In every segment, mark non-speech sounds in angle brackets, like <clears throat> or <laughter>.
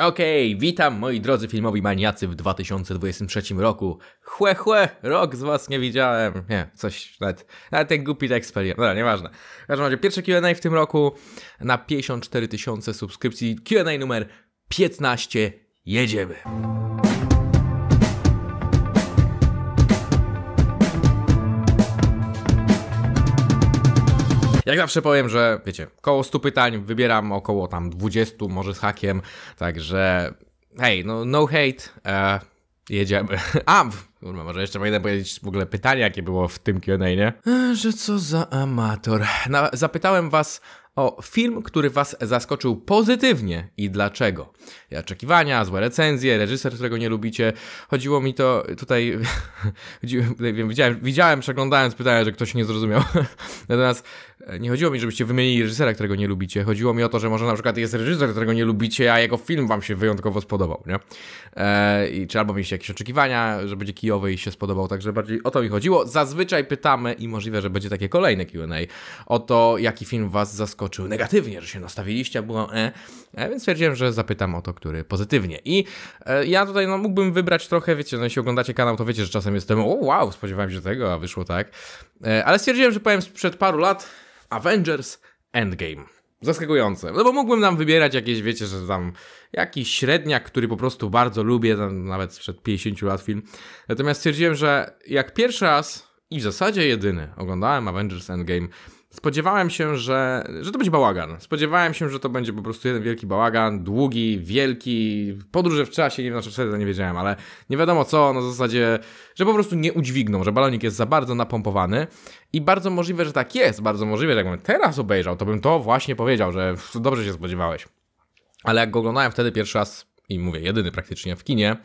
Okej, okay, witam moi drodzy filmowi maniacy w 2023 roku. Chłe, chłe, rok z was nie widziałem. Nie, coś, nawet, nawet ten głupi Dexperian. Dobra, nieważne. W każdym razie, pierwsze Q&A w tym roku na 54 tysiące subskrypcji. Q&A numer 15. Jedziemy. Jak zawsze powiem, że wiecie, koło 100 pytań wybieram około tam 20, może z hakiem, także hej, no, no hate, e, jedziemy. <laughs> A, kurwa, może jeszcze powinienem powiedzieć w ogóle pytanie, jakie było w tym Q&A, nie? E, że co za amator. zapytałem was o film, który was zaskoczył pozytywnie i dlaczego. I oczekiwania, złe recenzje, reżyser, którego nie lubicie. Chodziło mi to tutaj, <laughs> widziałem, widziałem przeglądając pytania, że ktoś nie zrozumiał. <laughs> Natomiast E, nie chodziło mi, żebyście wymienili reżysera, którego nie lubicie. Chodziło mi o to, że może na przykład jest reżyser, którego nie lubicie, a jego film wam się wyjątkowo spodobał, nie? E, I czy albo mieliście jakieś oczekiwania, że będzie kijowy i się spodobał, także bardziej o to mi chodziło. Zazwyczaj pytamy i możliwe, że będzie takie kolejne Q&A o to, jaki film was zaskoczył negatywnie, że się nastawiliście, a było e, e więc stwierdziłem, że zapytam o to, który pozytywnie. I e, ja tutaj no, mógłbym wybrać trochę, wiecie, no jeśli oglądacie kanał, to wiecie, że czasem jestem, o wow, spodziewałem się tego, a wyszło tak. E, ale stwierdziłem, że powiem sprzed paru lat Avengers Endgame. Zaskakujące, no bo mógłbym nam wybierać jakieś, wiecie, że tam jakiś średniak, który po prostu bardzo lubię, nawet sprzed 50 lat film. Natomiast stwierdziłem, że jak pierwszy raz i w zasadzie jedyny oglądałem Avengers Endgame Spodziewałem się, że, że to będzie bałagan. Spodziewałem się, że to będzie po prostu jeden wielki bałagan, długi, wielki, podróże w czasie, nie wiem, znaczy wtedy nie wiedziałem, ale nie wiadomo co, na no zasadzie, że po prostu nie udźwigną, że balonik jest za bardzo napompowany i bardzo możliwe, że tak jest, bardzo możliwe, że jakbym teraz obejrzał, to bym to właśnie powiedział, że dobrze się spodziewałeś. Ale jak go oglądałem wtedy pierwszy raz i mówię, jedyny praktycznie w kinie,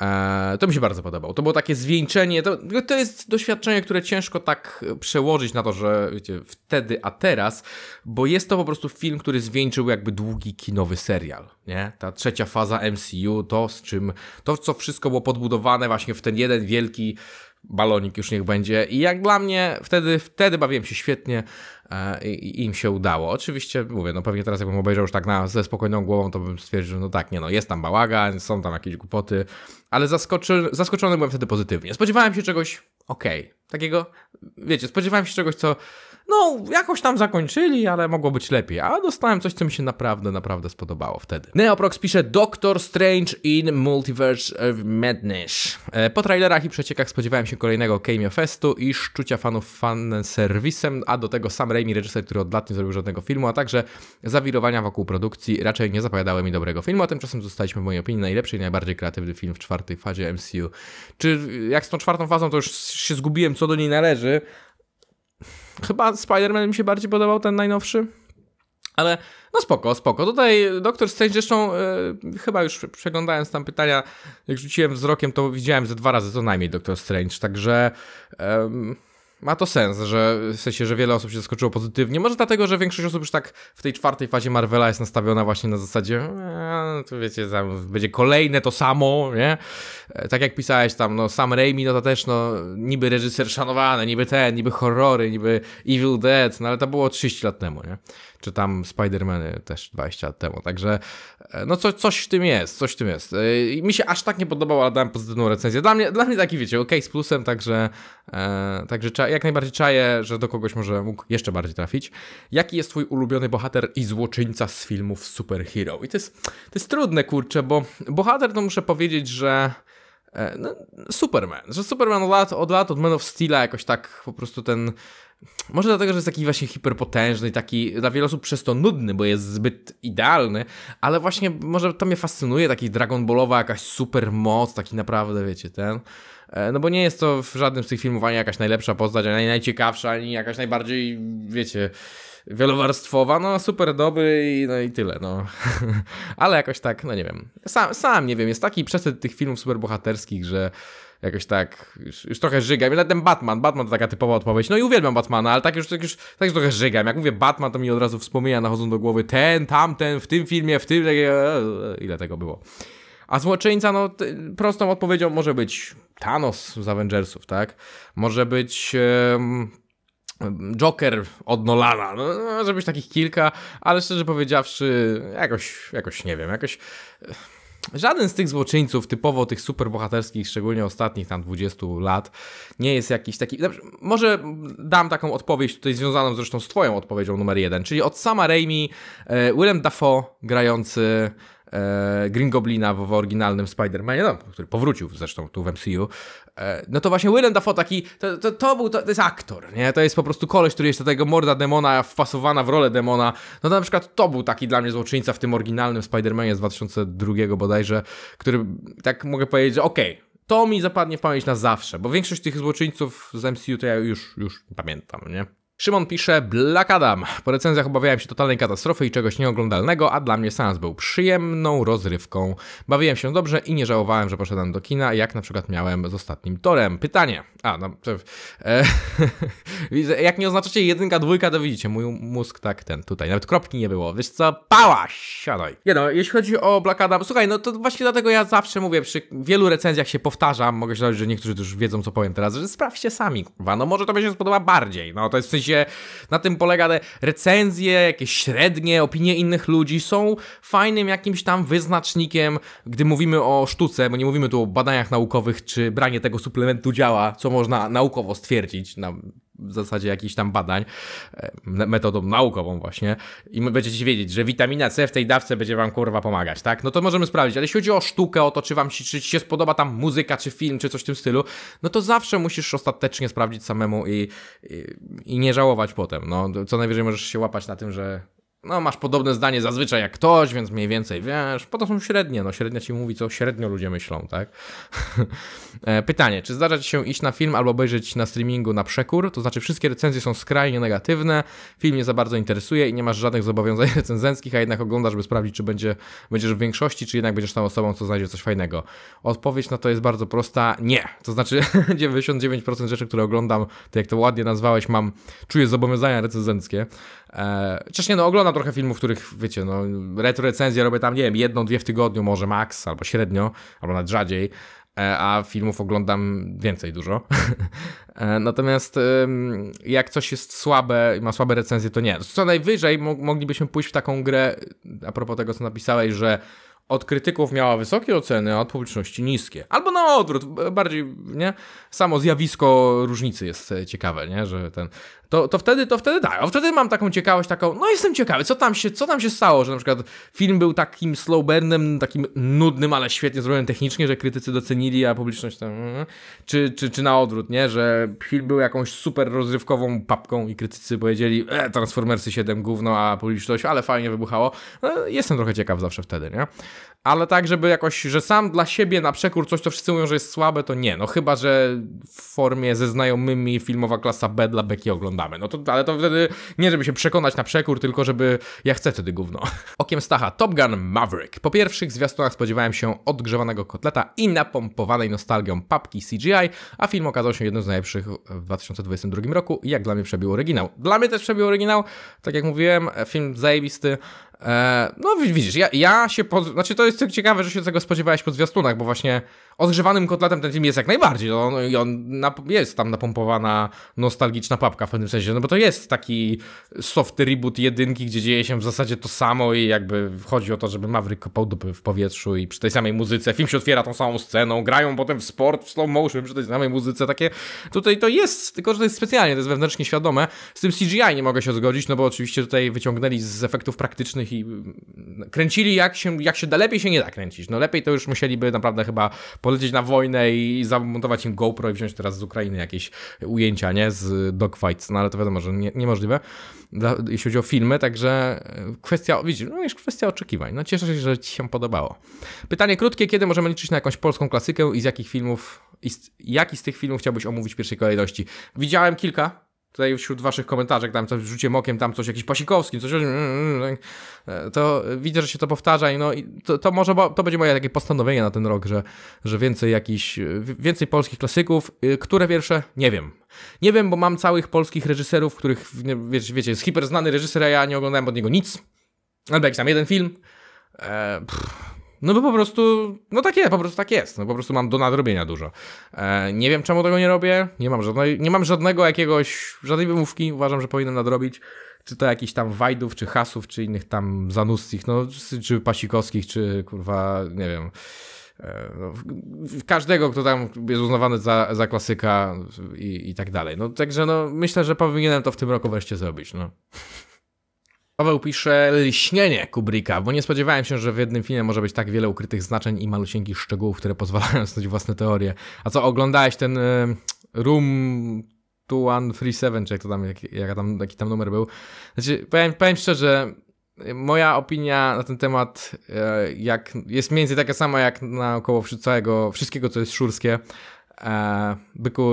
Eee, to mi się bardzo podobało. To było takie zwieńczenie. To, to jest doświadczenie, które ciężko tak e, przełożyć na to, że wiecie, wtedy, a teraz, bo jest to po prostu film, który zwieńczył jakby długi kinowy serial. Nie? Ta trzecia faza MCU, to z czym, to co wszystko było podbudowane właśnie w ten jeden wielki balonik już niech będzie. I jak dla mnie, wtedy, wtedy bawiłem się świetnie e, i, i im się udało. Oczywiście, mówię, no pewnie teraz jakbym obejrzał już tak na, ze spokojną głową, to bym stwierdził, że no tak, nie no, jest tam bałagan, są tam jakieś głupoty, ale zaskoczy, zaskoczony byłem wtedy pozytywnie. Spodziewałem się czegoś okej, okay. takiego, wiecie, spodziewałem się czegoś, co no jakoś tam zakończyli, ale mogło być lepiej, a dostałem coś, co mi się naprawdę, naprawdę spodobało wtedy. Neoprox pisze Doctor Strange in Multiverse of Madness. E, po trailerach i przeciekach spodziewałem się kolejnego Cameo Festu i szczucia fanów fan serwisem, a do tego sam Raimi, reżyser, który od lat nie zrobił żadnego filmu, a także zawirowania wokół produkcji raczej nie zapowiadały mi dobrego filmu, a tymczasem zostaliśmy w mojej opinii najlepszy i najbardziej kreatywny film w czwartej fazie MCU. Czy jak z tą czwartą fazą, to już się zgubiłem, co do niej należy, Chyba Spider-Man mi się bardziej podobał, ten najnowszy. Ale no spoko, spoko. Tutaj Doktor Strange zresztą yy, chyba już przeglądając tam pytania, jak rzuciłem wzrokiem, to widziałem ze dwa razy co najmniej Doktor Strange, także... Yy, ma to sens, że w sensie, że wiele osób się zaskoczyło pozytywnie. Może dlatego, że większość osób już tak w tej czwartej fazie Marvela jest nastawiona właśnie na zasadzie, e, no to wiecie, będzie kolejne to samo, nie? E, tak jak pisałeś tam, no sam Raimi, no to też, no niby reżyser szanowany, niby ten, niby horrory, niby Evil Dead, no ale to było 30 lat temu, nie? czy tam Spidermany też 20 lat temu. Także e, no co, coś w tym jest, coś w tym jest. E, I mi się aż tak nie podobało, ale dałem pozytywną recenzję. Dla mnie, dla mnie taki, wiecie, ok z plusem, także, e, także jak najbardziej czaję, że do kogoś może mógł jeszcze bardziej trafić. Jaki jest twój ulubiony bohater i złoczyńca z filmów superhero? I to jest, to jest trudne, kurczę, bo bohater to no muszę powiedzieć, że... E, no, Superman, że Superman od lat, od lat, od Man of Steel'a jakoś tak po prostu ten może dlatego, że jest taki właśnie hiperpotężny, taki dla wielu osób przez to nudny, bo jest zbyt idealny, ale właśnie może to mnie fascynuje, taki Dragon Ballowa jakaś super moc, taki naprawdę, wiecie, ten. E, no bo nie jest to w żadnym z tych filmów ani jakaś najlepsza postać, ani najciekawsza, ani jakaś najbardziej, wiecie, wielowarstwowa, no super dobry i, no i tyle, no. <laughs> Ale jakoś tak, no nie wiem. Sam, sam nie wiem, jest taki przesyt tych filmów superbohaterskich, że jakoś tak, już, już trochę żygam. I ten Batman, Batman to taka typowa odpowiedź. No i uwielbiam Batmana, ale tak już, tak już, tak już trochę żygam. Jak mówię Batman, to mi od razu wspomnienia nachodzą do głowy ten, tamten, w tym filmie, w tym, eee, ile tego było. A złoczyńca, no prostą odpowiedzią może być Thanos z Avengersów, tak? Może być... Joker od Nolana, no, może być takich kilka, ale szczerze powiedziawszy, jakoś, jakoś nie wiem, jakoś Żaden z tych złoczyńców, typowo tych superbohaterskich, szczególnie ostatnich tam 20 lat, nie jest jakiś taki. Znaczy, może dam taką odpowiedź tutaj związaną zresztą z Twoją odpowiedzią numer jeden, czyli od sama Raimi, e, Willem Dafoe grający E, Green Goblina w, oryginalnym Spider-Manie, no, który powrócił zresztą tu w MCU, e, no to właśnie Willem Dafoe taki, to, to, to był, to, to, jest aktor, nie? To jest po prostu koleś, który jest do tego morda demona wpasowana w rolę demona. No to na przykład to był taki dla mnie złoczyńca w tym oryginalnym Spider-Manie z 2002 bodajże, który, tak mogę powiedzieć, że okej, okay, to mi zapadnie w pamięć na zawsze, bo większość tych złoczyńców z MCU to ja już, już pamiętam, nie? Szymon pisze, Black Adam. Po recenzjach obawiałem się totalnej katastrofy i czegoś nieoglądalnego, a dla mnie seans był przyjemną rozrywką. Bawiłem się dobrze i nie żałowałem, że poszedłem do kina, jak na przykład miałem z ostatnim torem. Pytanie. A, no, e, <laughs> jak nie oznaczacie jedynka, dwójka, to widzicie, mój mózg tak ten tutaj, nawet kropki nie było. Wiesz co, pała, siadaj. Nie no, jeśli chodzi o Black Adam, słuchaj, no to właśnie dlatego ja zawsze mówię, przy wielu recenzjach się powtarzam, mogę się dać, że niektórzy już wiedzą, co powiem teraz, że sprawdźcie sami, kurwa, no może to mi się spodoba bardziej, no to jest w sensie na tym polega te recenzje, jakieś średnie, opinie innych ludzi są fajnym jakimś tam wyznacznikiem, gdy mówimy o sztuce, bo nie mówimy tu o badaniach naukowych, czy branie tego suplementu działa, co można naukowo stwierdzić. Na w zasadzie jakichś tam badań, e, metodą naukową właśnie i będziecie wiedzieć, że witamina C w tej dawce będzie wam kurwa pomagać, tak? No to możemy sprawdzić, ale jeśli chodzi o sztukę, o to czy wam czy się spodoba tam muzyka, czy film, czy coś w tym stylu, no to zawsze musisz ostatecznie sprawdzić samemu i, i, i nie żałować potem, no co najwyżej możesz się łapać na tym, że no masz podobne zdanie zazwyczaj jak ktoś, więc mniej więcej wiesz, po to są średnie, no średnia ci mówi, co średnio ludzie myślą, tak? <laughs> E, pytanie, czy zdarza ci się iść na film albo obejrzeć na streamingu na przekór? To znaczy wszystkie recenzje są skrajnie negatywne, film nie za bardzo interesuje i nie masz żadnych zobowiązań <laughs> recenzenckich, a jednak oglądasz, by sprawdzić, czy będzie, będziesz w większości, czy jednak będziesz tą osobą, co znajdzie coś fajnego. Odpowiedź na to jest bardzo prosta, nie. To znaczy 99% <laughs> rzeczy, które oglądam, to tak jak to ładnie nazwałeś, mam, czuję zobowiązania recenzenckie. Eee, nie, no oglądam trochę filmów, których, wiecie, no, retro robię tam, nie wiem, jedną, dwie w tygodniu może maks, albo średnio, albo nawet rzadziej, e, a filmów oglądam więcej dużo. <laughs> E, natomiast jak coś jest słabe i ma słabe recenzje, to nie. Co najwyżej moglibyśmy pójść w taką grę, a propos tego, co napisałeś, że od krytyków miała wysokie oceny, a od publiczności niskie. Albo na odwrót, bardziej, nie? Samo zjawisko różnicy jest e, ciekawe, nie? Że ten, to, to wtedy, to wtedy tak, a wtedy mam taką ciekawość, taką, no jestem ciekawy, co tam się, co tam się stało, że na przykład film był takim slow burnem, takim nudnym, ale świetnie zrobionym technicznie, że krytycy docenili, a publiczność tam, mm, czy, czy, czy na odwrót, nie, że film był jakąś super rozrywkową papką i krytycy powiedzieli, e, Transformersy 7 gówno, a publiczność, ale fajnie wybuchało, no, jestem trochę ciekaw zawsze wtedy, nie, ale tak, żeby jakoś, że sam dla siebie na przekór coś, co wszyscy mówią, że jest słabe, to nie. No chyba, że w formie ze znajomymi filmowa klasa B dla Beki oglądamy. No to, ale to wtedy nie, żeby się przekonać na przekór, tylko żeby ja chcę wtedy gówno. <laughs> Okiem Stacha, Top Gun Maverick. Po pierwszych zwiastunach spodziewałem się odgrzewanego kotleta i napompowanej nostalgią papki CGI, a film okazał się jednym z najlepszych w 2022 roku i jak dla mnie przebił oryginał. Dla mnie też przebił oryginał, tak jak mówiłem, film zajebisty, E, no widzisz, ja, ja się, pod... znaczy to jest ciekawe, że się tego spodziewałeś po zwiastunach, bo właśnie odgrzewanym kotletem ten film jest jak najbardziej. No, no I on jest tam napompowana nostalgiczna papka w pewnym sensie, no bo to jest taki soft reboot jedynki, gdzie dzieje się w zasadzie to samo i jakby chodzi o to, żeby Maverick kopał dupy w powietrzu i przy tej samej muzyce. Film się otwiera tą samą sceną, grają potem w sport, w slow motion przy tej samej muzyce. Takie tutaj to jest, tylko że to jest specjalnie, to jest wewnętrznie świadome. Z tym CGI nie mogę się zgodzić, no bo oczywiście tutaj wyciągnęli z efektów praktycznych i mm, kręcili jak się, jak się da, lepiej się nie da kręcić. No lepiej to już musieliby naprawdę chyba polecieć na wojnę i zamontować im GoPro i wziąć teraz z Ukrainy jakieś ujęcia, nie? Z dogfights, no ale to wiadomo, że nie, niemożliwe, jeśli chodzi o filmy, także e, kwestia, widzisz, no jest kwestia oczekiwań. No cieszę się, że Ci się podobało. Pytanie krótkie, kiedy możemy liczyć na jakąś polską klasykę i z jakich filmów, i z, jaki z tych filmów chciałbyś omówić w pierwszej kolejności? Widziałem kilka, tutaj wśród waszych komentarzy, tam coś rzuciem okiem, tam coś jakiś Pasikowski, coś, mm, mm, mm, e, to widzę, że się to powtarza i no i to, to może, to będzie moje takie postanowienie na ten rok, że, że więcej jakiś, więcej polskich klasyków, y, które wiersze? Nie wiem. Nie wiem, bo mam całych polskich reżyserów, których, wiecie, wiecie jest hiperznany reżyser, a ja nie oglądałem od niego nic, albo jakiś tam jeden film, e, no bo po prostu, no tak jest, po prostu tak jest. No po prostu mam do nadrobienia dużo. E, nie wiem czemu tego nie robię, nie mam, żadnej, nie mam żadnego jakiegoś, żadnej wymówki, uważam, że powinienem nadrobić. Czy to jakichś tam Wajdów, czy Hasów, czy innych tam zanustich, no czy, czy Pasikowskich, czy kurwa, nie wiem. E, no, każdego, kto tam jest uznawany za, za klasyka i, i tak dalej. No, także no, myślę, że powinienem to w tym roku wreszcie zrobić. No. Paweł pisze lśnienie Kubricka, bo nie spodziewałem się, że w jednym filmie może być tak wiele ukrytych znaczeń i malusieńkich szczegółów, które pozwalają snuć <laughs> własne teorie. A co, oglądałeś ten y, Room 2137, czy jak to tam, jak, jak tam, jaki tam numer był? Znaczy, powiem, powiem szczerze, moja opinia na ten temat y, jak, jest mniej więcej taka sama jak naokoło całego, wszystkiego, co jest szurskie. E, byku,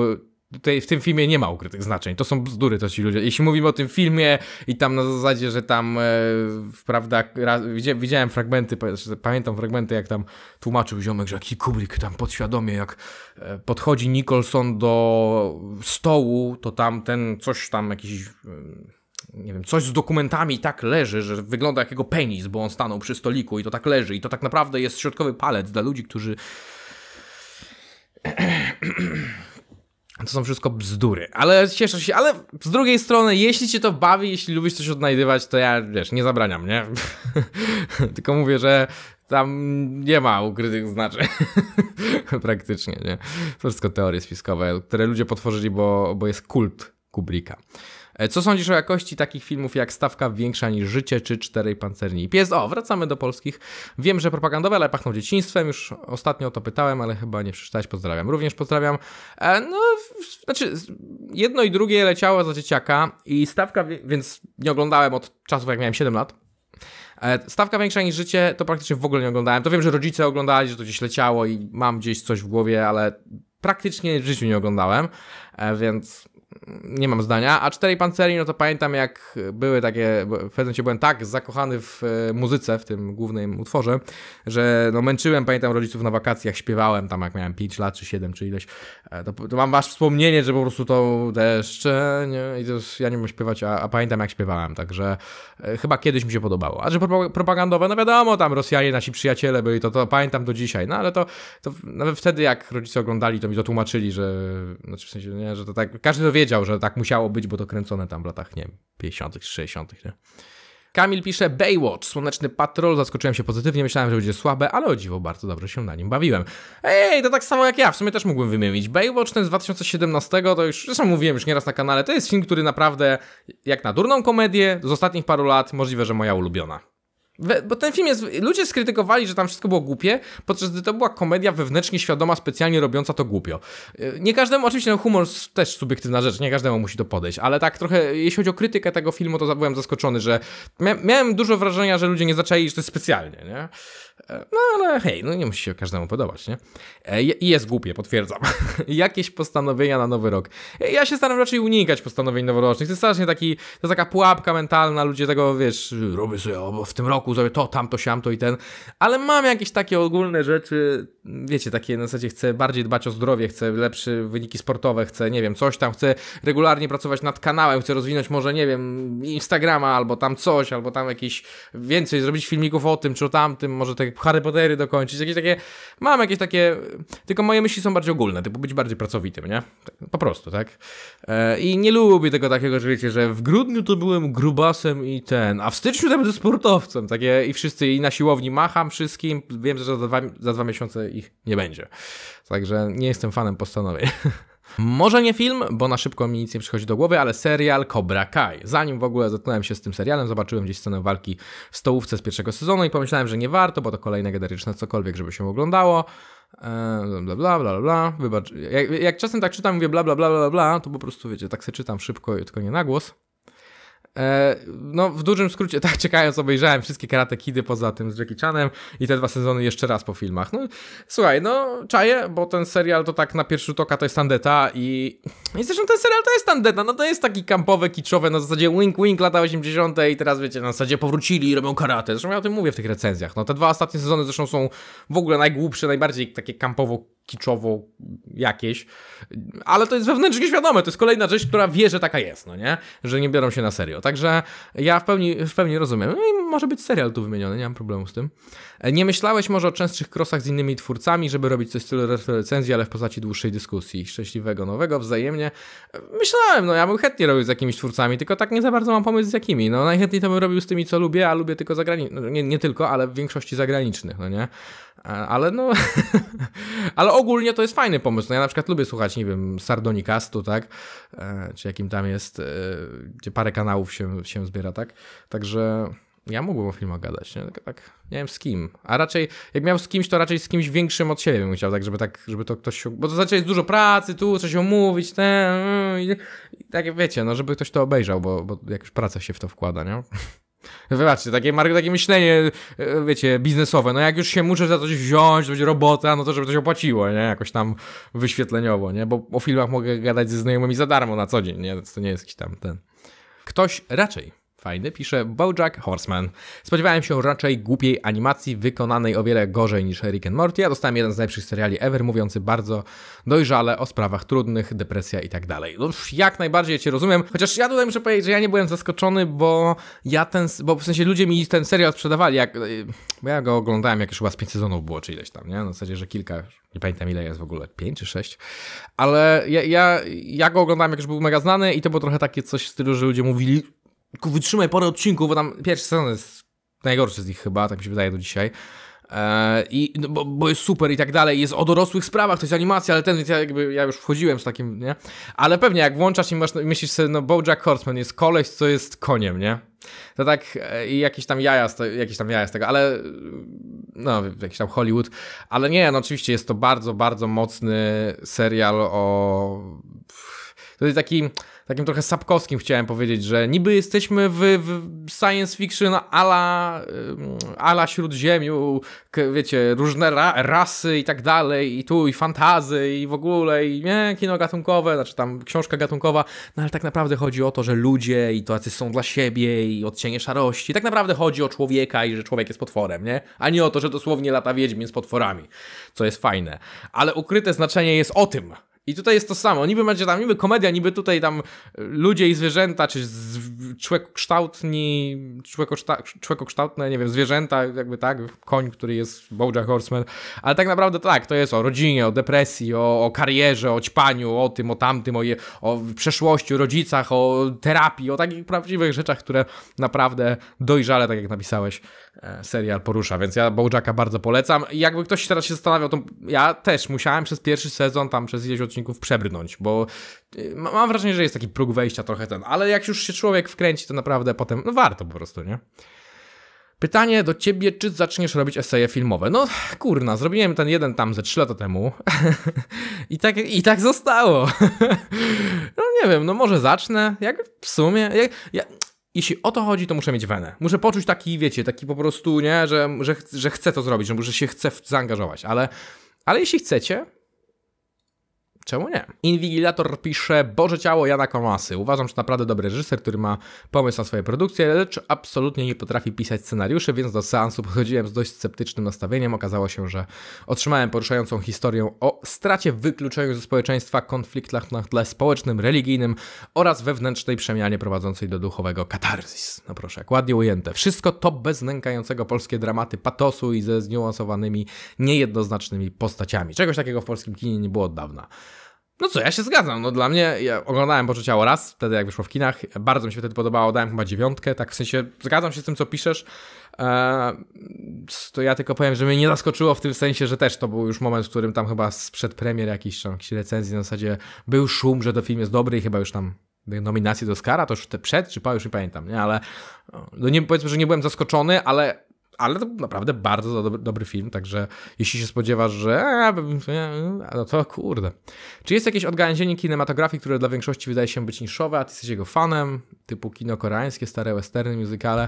Tutaj w tym filmie nie ma ukrytych znaczeń. To są bzdury, to ci ludzie. Jeśli mówimy o tym filmie i tam na zasadzie, że tam, e, prawda, widziałem fragmenty, pamiętam fragmenty, jak tam tłumaczył ziomek, że jaki Kubrick tam podświadomie, jak e, podchodzi Nicholson do stołu, to tam ten coś tam jakiś e, nie wiem, coś z dokumentami tak leży, że wygląda jak jego penis, bo on stanął przy stoliku i to tak leży. I to tak naprawdę jest środkowy palec dla ludzi, którzy to są wszystko bzdury. Ale cieszę się, ale z drugiej strony, jeśli cię to bawi, jeśli lubisz coś odnajdywać, to ja, wiesz, nie zabraniam, nie? <laughs> Tylko mówię, że tam nie ma ukrytych znaczeń. <laughs> Praktycznie, nie? To wszystko teorie spiskowe, które ludzie potworzyli, bo, bo jest kult Kublika. E, co sądzisz o jakości takich filmów jak Stawka Większa niż Życie czy Czterej Pancerni i Pies? O, wracamy do polskich. Wiem, że propagandowe, ale pachną dzieciństwem. Już ostatnio o to pytałem, ale chyba nie przeczytałeś. Pozdrawiam. Również pozdrawiam. E, no, znaczy, jedno i drugie leciało za dzieciaka i Stawka, więc nie oglądałem od czasów, jak miałem 7 lat. E, Stawka większa niż życie to praktycznie w ogóle nie oglądałem. To wiem, że rodzice oglądali, że to gdzieś leciało i mam gdzieś coś w głowie, ale praktycznie w życiu nie oglądałem, więc nie mam zdania. A cztery pancery, no to pamiętam jak były takie, w pewnym sensie byłem tak zakochany w e, muzyce, w tym głównym utworze, że no męczyłem, pamiętam rodziców na wakacjach, śpiewałem tam jak miałem 5 lat czy 7 czy ileś. E, to, to mam aż wspomnienie, że po prostu to deszcze, nie? I to już ja nie mogę śpiewać, a, a, pamiętam jak śpiewałem, także e, chyba kiedyś mi się podobało. A że propagandowe, no wiadomo, tam Rosjanie, nasi przyjaciele byli, to, to pamiętam do dzisiaj, no ale to, to nawet wtedy jak rodzice oglądali, to mi to tłumaczyli, że, znaczy w sensie, nie, że to tak, każdy to wie, wiedział, że tak musiało być, bo to kręcone tam w latach, nie wiem, 50., 60., nie? Kamil pisze Baywatch, Słoneczny Patrol, zaskoczyłem się pozytywnie, myślałem, że będzie słabe, ale o dziwo bardzo dobrze się na nim bawiłem. Ej, to tak samo jak ja, w sumie też mógłbym wymienić. Baywatch ten z 2017, to już, zresztą mówiłem już nieraz na kanale, to jest film, który naprawdę, jak na durną komedię, z ostatnich paru lat, możliwe, że moja ulubiona bo ten film jest. Ludzie skrytykowali, że tam wszystko było głupie, podczas gdy to była komedia wewnętrznie świadoma, specjalnie robiąca to głupio. Y, nie każdemu, oczywiście, no humor też subiektywna rzecz, nie każdemu musi to podejść, ale tak trochę, jeśli chodzi o krytykę tego filmu, to byłem zaskoczony, że miałem dużo wrażenia, że ludzie nie zaczęli, że to jest specjalnie, nie? E, no ale hej, no nie musi się każdemu podobać, nie? I e, jest głupie, potwierdzam. <laughs> Jakieś postanowienia na nowy rok. E, ja się staram raczej unikać postanowień noworocznych. To jest strasznie taki, to jest taka pułapka mentalna, ludzie tego, wiesz, robię sobie w tym roku, zrobię to, tamto, siamto i ten. Ale mam jakieś takie ogólne rzeczy, wiecie, takie na zasadzie chcę bardziej dbać o zdrowie, chcę lepsze wyniki sportowe, chcę, nie wiem, coś tam, chcę regularnie pracować nad kanałem, chcę rozwinąć może, nie wiem, Instagrama albo tam coś, albo tam jakieś więcej, zrobić filmików o tym czy o tamtym, może tego tak Harry Pottery dokończyć, jakieś takie, mam jakieś takie, tylko moje myśli są bardziej ogólne, typu być bardziej pracowitym, nie? Tak, po prostu, tak? E, I nie lubię tego takiego, że wiecie, że w grudniu to byłem grubasem i ten, a w styczniu to będę sportowcem, takie i wszyscy, i na siłowni macham wszystkim, wiem, że za dwa, za dwa miesiące ich nie będzie. Także nie jestem fanem postanowień. <laughs> Może nie film, bo na szybko mi nic nie przychodzi do głowy, ale serial Cobra Kai. Zanim w ogóle zetknąłem się z tym serialem, zobaczyłem gdzieś scenę walki w stołówce z pierwszego sezonu i pomyślałem, że nie warto, bo to kolejne generyczne cokolwiek, żeby się oglądało. Eee, bla bla, bla, bla, bla, Wybacz. Jak, jak, czasem tak czytam, mówię bla, bla, bla, bla, bla, to po prostu, wiecie, tak se czytam szybko, tylko nie na głos. E, no, w dużym skrócie, <laughs> tak czekając, obejrzałem wszystkie Karate Kidy poza tym z Jackie Chanem i te dwa sezony jeszcze raz po filmach. No, słuchaj, no, czaję, bo ten serial to tak na pierwszy rzut oka to jest tandeta i... I zresztą ten serial to jest tandeta, no to jest taki kampowe, kiczowe, na zasadzie wink wink lata 80 i teraz wiecie, na zasadzie powrócili i robią karate. Zresztą ja o tym mówię w tych recenzjach. No, te dwa ostatnie sezony zresztą są w ogóle najgłupsze, najbardziej takie kampowo kiczowo jakieś, ale to jest wewnętrznie świadome, to jest kolejna rzecz, która wie, że taka jest, no nie? Że nie biorą się na serio. Także ja w pełni, w pełni rozumiem. No i może być serial tu wymieniony, nie mam problemu z tym. Nie myślałeś może o częstszych krosach z innymi twórcami, żeby robić coś w stylu recenzji, ale w postaci dłuższej dyskusji. Szczęśliwego nowego, wzajemnie. Myślałem, no ja bym chętnie robił z jakimiś twórcami, tylko tak nie za bardzo mam pomysł z jakimi. No najchętniej to bym robił z tymi, co lubię, a lubię tylko zagranicznych, no, nie, nie tylko, ale w większości zagranicznych, no nie? Ale no, <laughs> ale ogólnie to jest fajny pomysł. No ja na przykład lubię słuchać, nie wiem, Sardonikastu, tak? E, czy jakim tam jest, e, gdzie parę kanałów się, się zbiera, tak? Także ja mógłbym o filmach gadać, nie? Tak, tak, nie wiem z kim. A raczej, jak miał z kimś, to raczej z kimś większym od siebie bym chciał, tak, żeby tak, żeby to ktoś, bo to znaczy jest dużo pracy, tu coś omówić, ten, mm, i, i tak, wiecie, no, żeby ktoś to obejrzał, bo, bo już praca się w to wkłada, nie? Wybaczcie, takie, takie myślenie, e, wiecie, biznesowe. No jak już się muszę za coś wziąć, to będzie robota, no to żeby to się opłaciło, nie? Jakoś tam wyświetleniowo, nie? Bo o filmach mogę gadać ze znajomymi za darmo na co dzień, nie? To nie jest jakiś tam ten. Ktoś raczej Fajny, pisze Bojack Horseman. Spodziewałem się raczej głupiej animacji, wykonanej o wiele gorzej niż Rick and Morty, ja dostałem jeden z najlepszych seriali ever, mówiący bardzo dojrzale o sprawach trudnych, depresja i tak dalej. No, jak najbardziej Cię rozumiem, chociaż ja tutaj muszę powiedzieć, że ja nie byłem zaskoczony, bo ja ten, bo w sensie ludzie mi ten serial sprzedawali, jak, bo ja go oglądałem, jak już chyba z pięć sezonów było, czy ileś tam, nie? Na zasadzie, że kilka, nie pamiętam ile jest w ogóle, pięć czy sześć. ale ja, ja, ja go oglądałem, jak już był mega znany i to było trochę takie coś w stylu, że ludzie mówili, wytrzymaj parę odcinków, bo tam pierwszy sezon jest najgorszy z nich chyba, tak mi się wydaje do dzisiaj. E, I, no, bo, bo, jest super i tak dalej, jest o dorosłych sprawach, to jest animacja, ale ten, więc ja, jakby, ja już wchodziłem z takim, nie? Ale pewnie jak włączasz i masz, myślisz sobie, no Bojack Horseman jest koleś, co jest koniem, nie? To tak e, i jakieś tam jaja z, jakieś tam jaja z tego, ale no, jakiś tam Hollywood, ale nie, no oczywiście jest to bardzo, bardzo mocny serial o... To jest taki takim trochę sapkowskim chciałem powiedzieć, że niby jesteśmy w, w science fiction ala, ala śródziemiu, wiecie, różne ra rasy i tak dalej, i tu, i fantazy, i w ogóle, i nie, kino gatunkowe, znaczy tam książka gatunkowa, no ale tak naprawdę chodzi o to, że ludzie i to tacy są dla siebie i odcienie szarości. Tak naprawdę chodzi o człowieka i że człowiek jest potworem, nie? A nie o to, że dosłownie lata wiedźmin z potworami, co jest fajne. Ale ukryte znaczenie jest o tym, i tutaj jest to samo. Niby macie tam, niby komedia, niby tutaj tam e, ludzie i zwierzęta, czy człekokształtni, człekokształtne, nie wiem, zwierzęta, jakby tak, koń, który jest Bojack Horseman. Ale tak naprawdę tak, to jest o rodzinie, o depresji, o, o karierze, o ćpaniu, o tym, o tamtym, o, je, o przeszłości, o rodzicach, o terapii, o takich prawdziwych rzeczach, które naprawdę dojrzale, tak jak napisałeś, E, serial porusza, więc ja Bojacka bardzo polecam. I jakby ktoś teraz się zastanawiał, to ja też musiałem przez pierwszy sezon tam przez ileś odcinków przebrnąć, bo y, mam wrażenie, że jest taki próg wejścia trochę ten, ale jak już się człowiek wkręci, to naprawdę potem, no warto po prostu, nie? Pytanie do ciebie, czy zaczniesz robić eseje filmowe? No kurna, zrobiłem ten jeden tam ze 3 lata temu <laughs> I, tak, i tak zostało. <laughs> no nie wiem, no może zacznę, jak w sumie. Jak, ja, jeśli o to chodzi, to muszę mieć wenę. Muszę poczuć taki, wiecie, taki po prostu, nie, że, że, że chcę to zrobić, że, się chcę zaangażować, ale, ale jeśli chcecie, Czemu nie? Inwigilator pisze Boże ciało Jana Komasy. Uważam, że naprawdę dobry reżyser, który ma pomysł na swoje produkcje, lecz absolutnie nie potrafi pisać scenariuszy, więc do seansu podchodziłem z dość sceptycznym nastawieniem. Okazało się, że otrzymałem poruszającą historię o stracie, wykluczeniu ze społeczeństwa, konfliktach na tle społecznym, religijnym oraz wewnętrznej przemianie prowadzącej do duchowego katarzys. No proszę, jak ładnie ujęte. Wszystko to bez nękającego polskie dramaty patosu i ze zniuansowanymi, niejednoznacznymi postaciami. Czegoś takiego w polskim kinie nie było od dawna. No co, ja się zgadzam. No dla mnie, ja oglądałem Boże Ciało raz, wtedy jak wyszło w kinach. Bardzo mi się wtedy podobało, dałem chyba dziewiątkę, tak w sensie zgadzam się z tym, co piszesz. Eee, to ja tylko powiem, że mnie nie zaskoczyło w tym sensie, że też to był już moment, w którym tam chyba sprzed premier jakiś czy jakiejś recenzji na zasadzie był szum, że to film jest dobry i chyba już tam nominacje do Oscara, to już te przed czy po, już nie pamiętam, nie? Ale no nie, powiedzmy, że nie byłem zaskoczony, ale ale to naprawdę bardzo dobry, dobry, film, także jeśli się spodziewasz, że no to kurde. Czy jest jakieś odgałęzienie kinematografii, które dla większości wydaje się być niszowe, a ty jesteś jego fanem, typu kino koreańskie, stare westerny, muzykale?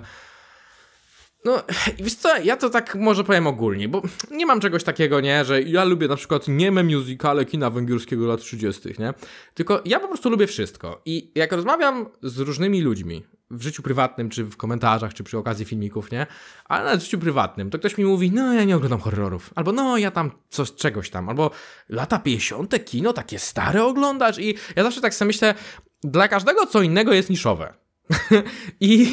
No, wiesz co, ja to tak może powiem ogólnie, bo nie mam czegoś takiego, nie, że ja lubię na przykład nieme musicale kina węgierskiego lat 30., nie? Tylko ja po prostu lubię wszystko. I jak rozmawiam z różnymi ludźmi w życiu prywatnym, czy w komentarzach, czy przy okazji filmików, nie? Ale nawet w życiu prywatnym, to ktoś mi mówi, no ja nie oglądam horrorów, albo no ja tam coś, czegoś tam, albo lata 50. kino, takie stare oglądasz i ja zawsze tak sobie myślę, dla każdego co innego jest niszowe. <laughs> I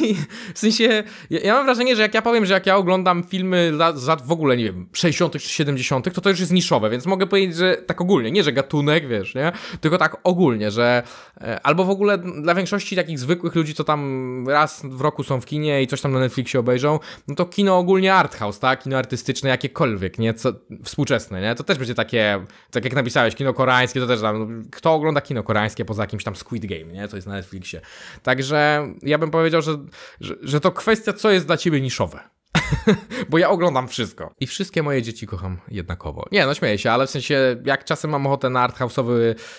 w sensie, ja mam wrażenie, że jak ja powiem, że jak ja oglądam filmy z lat w ogóle, nie wiem, 60. czy 70., to to już jest niszowe, więc mogę powiedzieć, że tak ogólnie, nie że gatunek, wiesz, nie? Tylko tak ogólnie, że e, albo w ogóle dla większości takich zwykłych ludzi, co tam raz w roku są w kinie i coś tam na Netflixie obejrzą, no to kino ogólnie arthouse, tak? Kino artystyczne jakiekolwiek, nie? Co, współczesne, nie? To też będzie takie, tak jak napisałeś, kino koreańskie, to też tam, no, kto ogląda kino koreańskie poza jakimś tam Squid Game, nie? To jest na Netflixie. Także ja bym powiedział, że, że, że to kwestia, co jest dla ciebie niszowe. <laughs> Bo ja oglądam wszystko. I wszystkie moje dzieci kocham jednakowo. Nie, no śmieję się, ale w sensie, jak czasem mam ochotę na arthouse'owy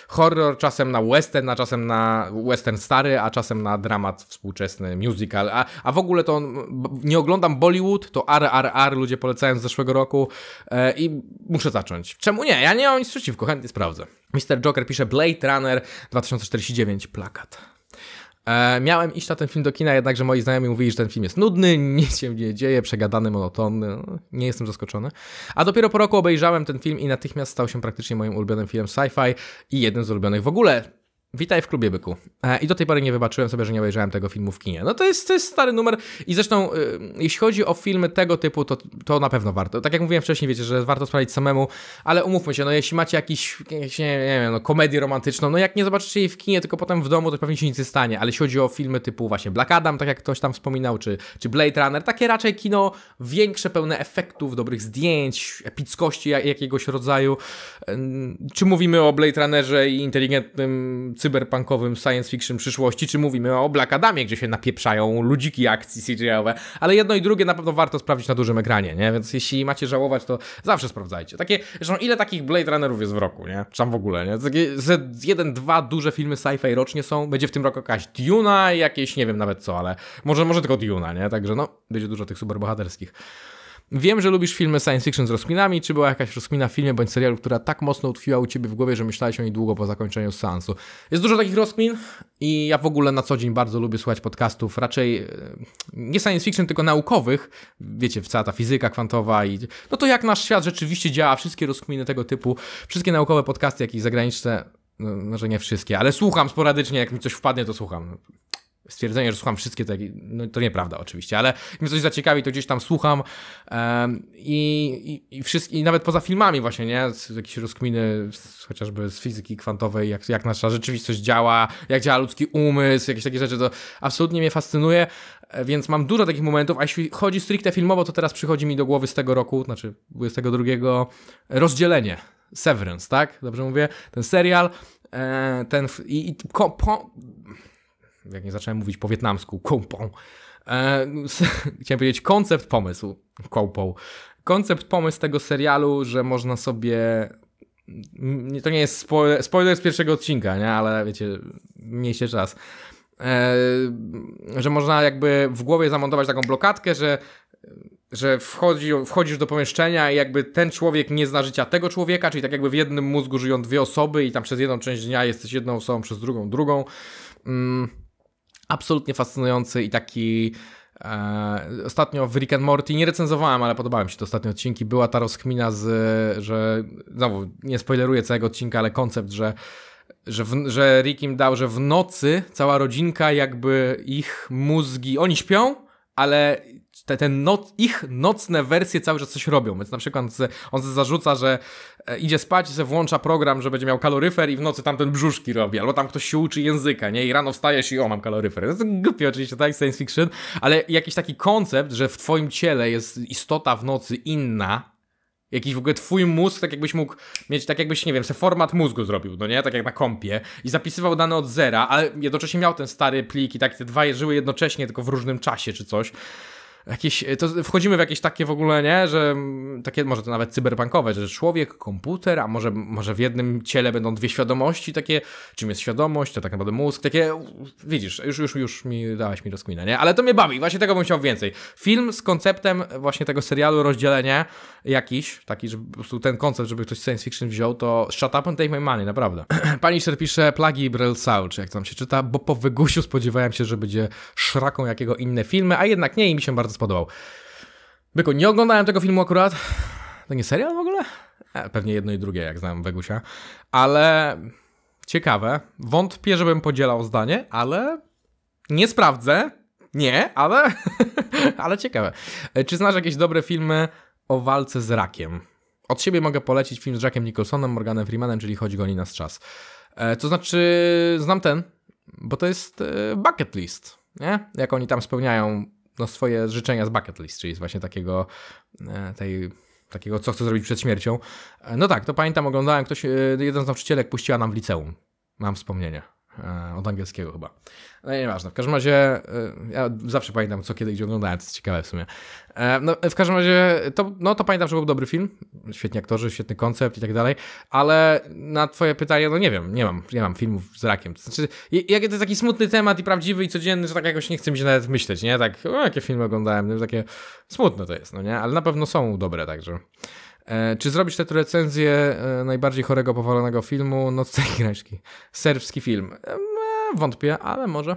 horror, czasem na western, a czasem na western stary, a czasem na dramat współczesny, musical. A, a w ogóle to nie oglądam Bollywood, to RRR ludzie polecają z zeszłego roku e, i muszę zacząć. Czemu nie? Ja nie mam nic przeciwko, chętnie sprawdzę. Mr. Joker pisze Blade Runner 2049, plakat. E, miałem iść na ten film do kina, jednakże moi znajomi mówili, że ten film jest nudny, <laughs> nic się nie dzieje, przegadany, monotonny. No, nie jestem zaskoczony. A dopiero po roku obejrzałem ten film i natychmiast stał się praktycznie moim ulubionym filmem sci-fi i jednym z ulubionych w ogóle Witaj w klubie byku. E, I do tej pory nie wybaczyłem sobie, że nie obejrzałem tego filmu w kinie. No to jest, to jest stary numer. I zresztą, y, jeśli chodzi o filmy tego typu, to, to na pewno warto. Tak jak mówiłem wcześniej, wiecie, że warto sprawdzić samemu, ale umówmy się, no jeśli macie jakiś, jakiś nie, wiem, no, komedię romantyczną, no jak nie zobaczycie jej w kinie, tylko potem w domu, to pewnie się nic nie stanie. Ale jeśli chodzi o filmy typu właśnie Black Adam, tak jak ktoś tam wspominał, czy, czy Blade Runner, takie raczej kino większe, pełne efektów, dobrych zdjęć, epickości jakiegoś rodzaju. Czy mówimy o Blade Runnerze i inteligentnym cyberpunkowym science fiction przyszłości, czy mówimy o Black Adamie, gdzie się napieprzają ludziki akcji CGI-owe, ale jedno i drugie na pewno warto sprawdzić na dużym ekranie, nie? Więc jeśli macie żałować, to zawsze sprawdzajcie. Takie, zresztą ile takich Blade Runnerów jest w roku, nie? Czy tam w ogóle, nie? Takie jeden, dwa duże filmy sci-fi rocznie są, będzie w tym roku jakaś Duna i jakieś, nie wiem nawet co, ale może, może tylko Duna, nie? Także no, będzie dużo tych superbohaterskich. Wiem, że lubisz filmy science fiction z rozkminami. Czy była jakaś rozkmina w filmie bądź serialu, która tak mocno utkwiła u ciebie w głowie, że myślałeś o niej długo po zakończeniu seansu? Jest dużo takich rozkmin i ja w ogóle na co dzień bardzo lubię słuchać podcastów, raczej e, nie science fiction, tylko naukowych. Wiecie, cała ta fizyka kwantowa i no to jak nasz świat rzeczywiście działa, wszystkie rozkminy tego typu, wszystkie naukowe podcasty, jak i zagraniczne, no, może no, nie wszystkie, ale słucham sporadycznie, jak mi coś wpadnie, to słucham stwierdzenie, że słucham wszystkie te, no to nieprawda oczywiście, ale mnie coś zaciekawi, to gdzieś tam słucham um, i, i, i, wszystko, i nawet poza filmami właśnie, nie? Jakieś rozkminy z, chociażby z fizyki kwantowej, jak, jak nasza rzeczywistość działa, jak działa ludzki umysł, jakieś takie rzeczy, to absolutnie mnie fascynuje, więc mam dużo takich momentów, a jeśli chodzi stricte filmowo, to teraz przychodzi mi do głowy z tego roku, znaczy 22, rozdzielenie. Severance, tak? Dobrze mówię? Ten serial, e, ten... i, i ko, po, jak nie zacząłem mówić po wietnamsku, kąpą. E, <laughs> chciałem powiedzieć koncept, pomysł, kąpą. Koncept, pomysł tego serialu, że można sobie to nie jest spoiler, spoiler z pierwszego odcinka, nie? ale wiecie, mniejszy czas. E, że można jakby w głowie zamontować taką blokadkę, że, że wchodzi, wchodzisz do pomieszczenia i jakby ten człowiek nie zna życia tego człowieka, czyli tak jakby w jednym mózgu żyją dwie osoby i tam przez jedną część dnia jesteś jedną osobą, przez drugą drugą. Mm absolutnie fascynujący i taki e, ostatnio w Rick and Morty, nie recenzowałem, ale podobałem się te ostatnie odcinki, była ta rozkmina z, że znowu, nie spoileruję całego odcinka, ale koncept, że że, w, że Rick im dał, że w nocy cała rodzinka jakby ich mózgi, oni śpią, ale te, ten noc, ich nocne wersje cały czas coś robią, więc na przykład on se zarzuca, że e, idzie spać i se włącza program, że będzie miał kaloryfer i w nocy tam ten brzuszki robi, albo tam ktoś się uczy języka, nie? I rano wstajesz i o, mam kaloryfer. To to głupie oczywiście, tak, science fiction, ale jakiś taki koncept, że w twoim ciele jest istota w nocy inna, jakiś w ogóle twój mózg, tak jakbyś mógł mieć, tak jakbyś, nie wiem, se format mózgu zrobił, no nie, tak jak na kompie i zapisywał dane od zera, ale jednocześnie miał ten stary plik i tak te dwa żyły jednocześnie, tylko w różnym czasie czy coś, jakieś, e, to wchodzimy w jakieś takie w ogóle, nie, że mm, takie może to nawet cyberpunkowe, że człowiek, komputer, a może, może w jednym ciele będą dwie świadomości takie, czym jest świadomość, to tak naprawdę mózg, takie, widzisz, już, już, już mi dałaś mi rozkminę, nie, ale to mnie bawi, właśnie tego bym chciał więcej. Film z konceptem właśnie tego serialu, rozdzielenie jakiś, taki, po prostu ten koncept, żeby ktoś science fiction wziął, to shut up and take my money, naprawdę. <clears throat> Pani Sher pisze Plagi Brel Soul, czy jak tam się czyta, bo po wygusiu spodziewałem się, że będzie szraką jakiego inne filmy, a jednak nie i mi się bardzo bardzo spodobał. Byku, nie oglądałem tego filmu akurat. To nie serial w ogóle? E, pewnie jedno i drugie, jak znam Wegusia. Ale ciekawe. Wątpię, żebym podzielał zdanie, ale nie sprawdzę. Nie, ale, <laughs> ale ciekawe. E, czy znasz jakieś dobre filmy o walce z rakiem? Od siebie mogę polecić film z Jackiem Nicholsonem, Morganem Freemanem, czyli Chodź goni nas czas. E, to znaczy, znam ten, bo to jest e, bucket list, nie? Jak oni tam spełniają no, swoje życzenia z bucket list, czyli z właśnie takiego, e, tej, takiego, co chcę zrobić przed śmiercią. E, no tak, to pamiętam, oglądałem, ktoś, e, jeden z nauczycielek puściła nam w liceum. Mam wspomnienie Od angielskiego chyba. No nieważne, w każdym razie y, ja zawsze pamiętam co kiedy gdzie oglądałem, to jest ciekawe w sumie. E, no, w każdym razie, to, no to pamiętam, że był dobry film, świetni aktorzy, świetny koncept i tak dalej, ale na twoje pytanie, no nie wiem, nie mam, nie mam filmów z rakiem. To znaczy, jak to jest taki smutny temat i prawdziwy i codzienny, że tak jakoś nie chce mi się nawet myśleć, nie? Tak, o, jakie filmy oglądałem, no, takie smutne to jest, no nie? Ale na pewno są dobre, także... E, czy zrobisz tę recenzję e, najbardziej chorego, powalonego filmu? tej no, <laughs> Greczki. Serbski film. E, wątpię, ale może.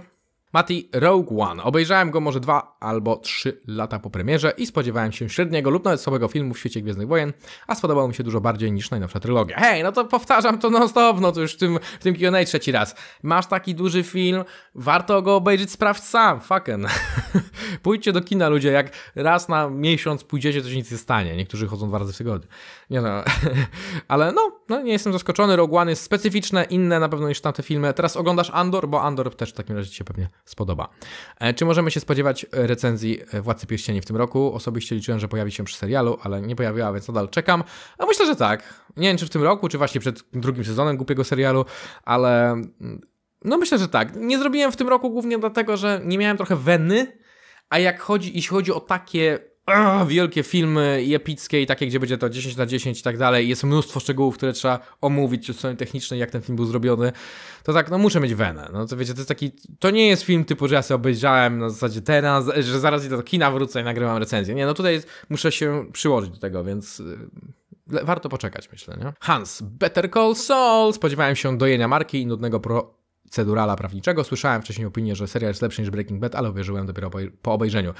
Mati Rogue One. Obejrzałem go może dwa albo trzy lata po premierze i spodziewałem się średniego lub nawet słabego filmu w świecie Gwiezdnych Wojen, a spodobał mi się dużo bardziej niż najnowsza trylogia. Hej, no to powtarzam to non stop, no to już w tym, w tym Q&A trzeci raz. Masz taki duży film, warto go obejrzeć, sprawdź sam, fucken. <laughs> Pójdźcie do kina ludzie, jak raz na miesiąc pójdziecie, to się nic nie stanie. Niektórzy chodzą dwa razy w tygodniu. Nie no, <laughs> ale no, no, nie jestem zaskoczony, Rogue One jest specyficzne, inne na pewno niż tamte filmy. Teraz oglądasz Andor, bo Andor też w takim razie się pewnie spodoba. E, czy możemy się spodziewać e, recenzji e, Władcy Pierścieni w tym roku? Osobiście liczyłem, że pojawi się przy serialu, ale nie pojawiła, więc nadal czekam. A myślę, że tak. Nie wiem, czy w tym roku, czy właśnie przed drugim sezonem głupiego serialu, ale mm, no myślę, że tak. Nie zrobiłem w tym roku głównie dlatego, że nie miałem trochę weny, a jak chodzi, jeśli chodzi o takie wielkie filmy i epickie i takie, gdzie będzie to 10 na 10 i tak dalej. Jest mnóstwo szczegółów, które trzeba omówić od strony technicznej, jak ten film był zrobiony. To tak, no muszę mieć wenę. No to wiecie, to jest taki, to nie jest film typu, że ja sobie obejrzałem na zasadzie teraz, że zaraz idę do kina, wrócę i nagrywam recenzję. Nie, no tutaj jest, muszę się przyłożyć do tego, więc y, warto poczekać, myślę, nie? Hans, Better Call Saul! Spodziewałem się dojenia marki i nudnego pro cedurala prawniczego. Słyszałem wcześniej opinię, że seria jest lepsza niż Breaking Bad, ale uwierzyłem dopiero po obejrzeniu.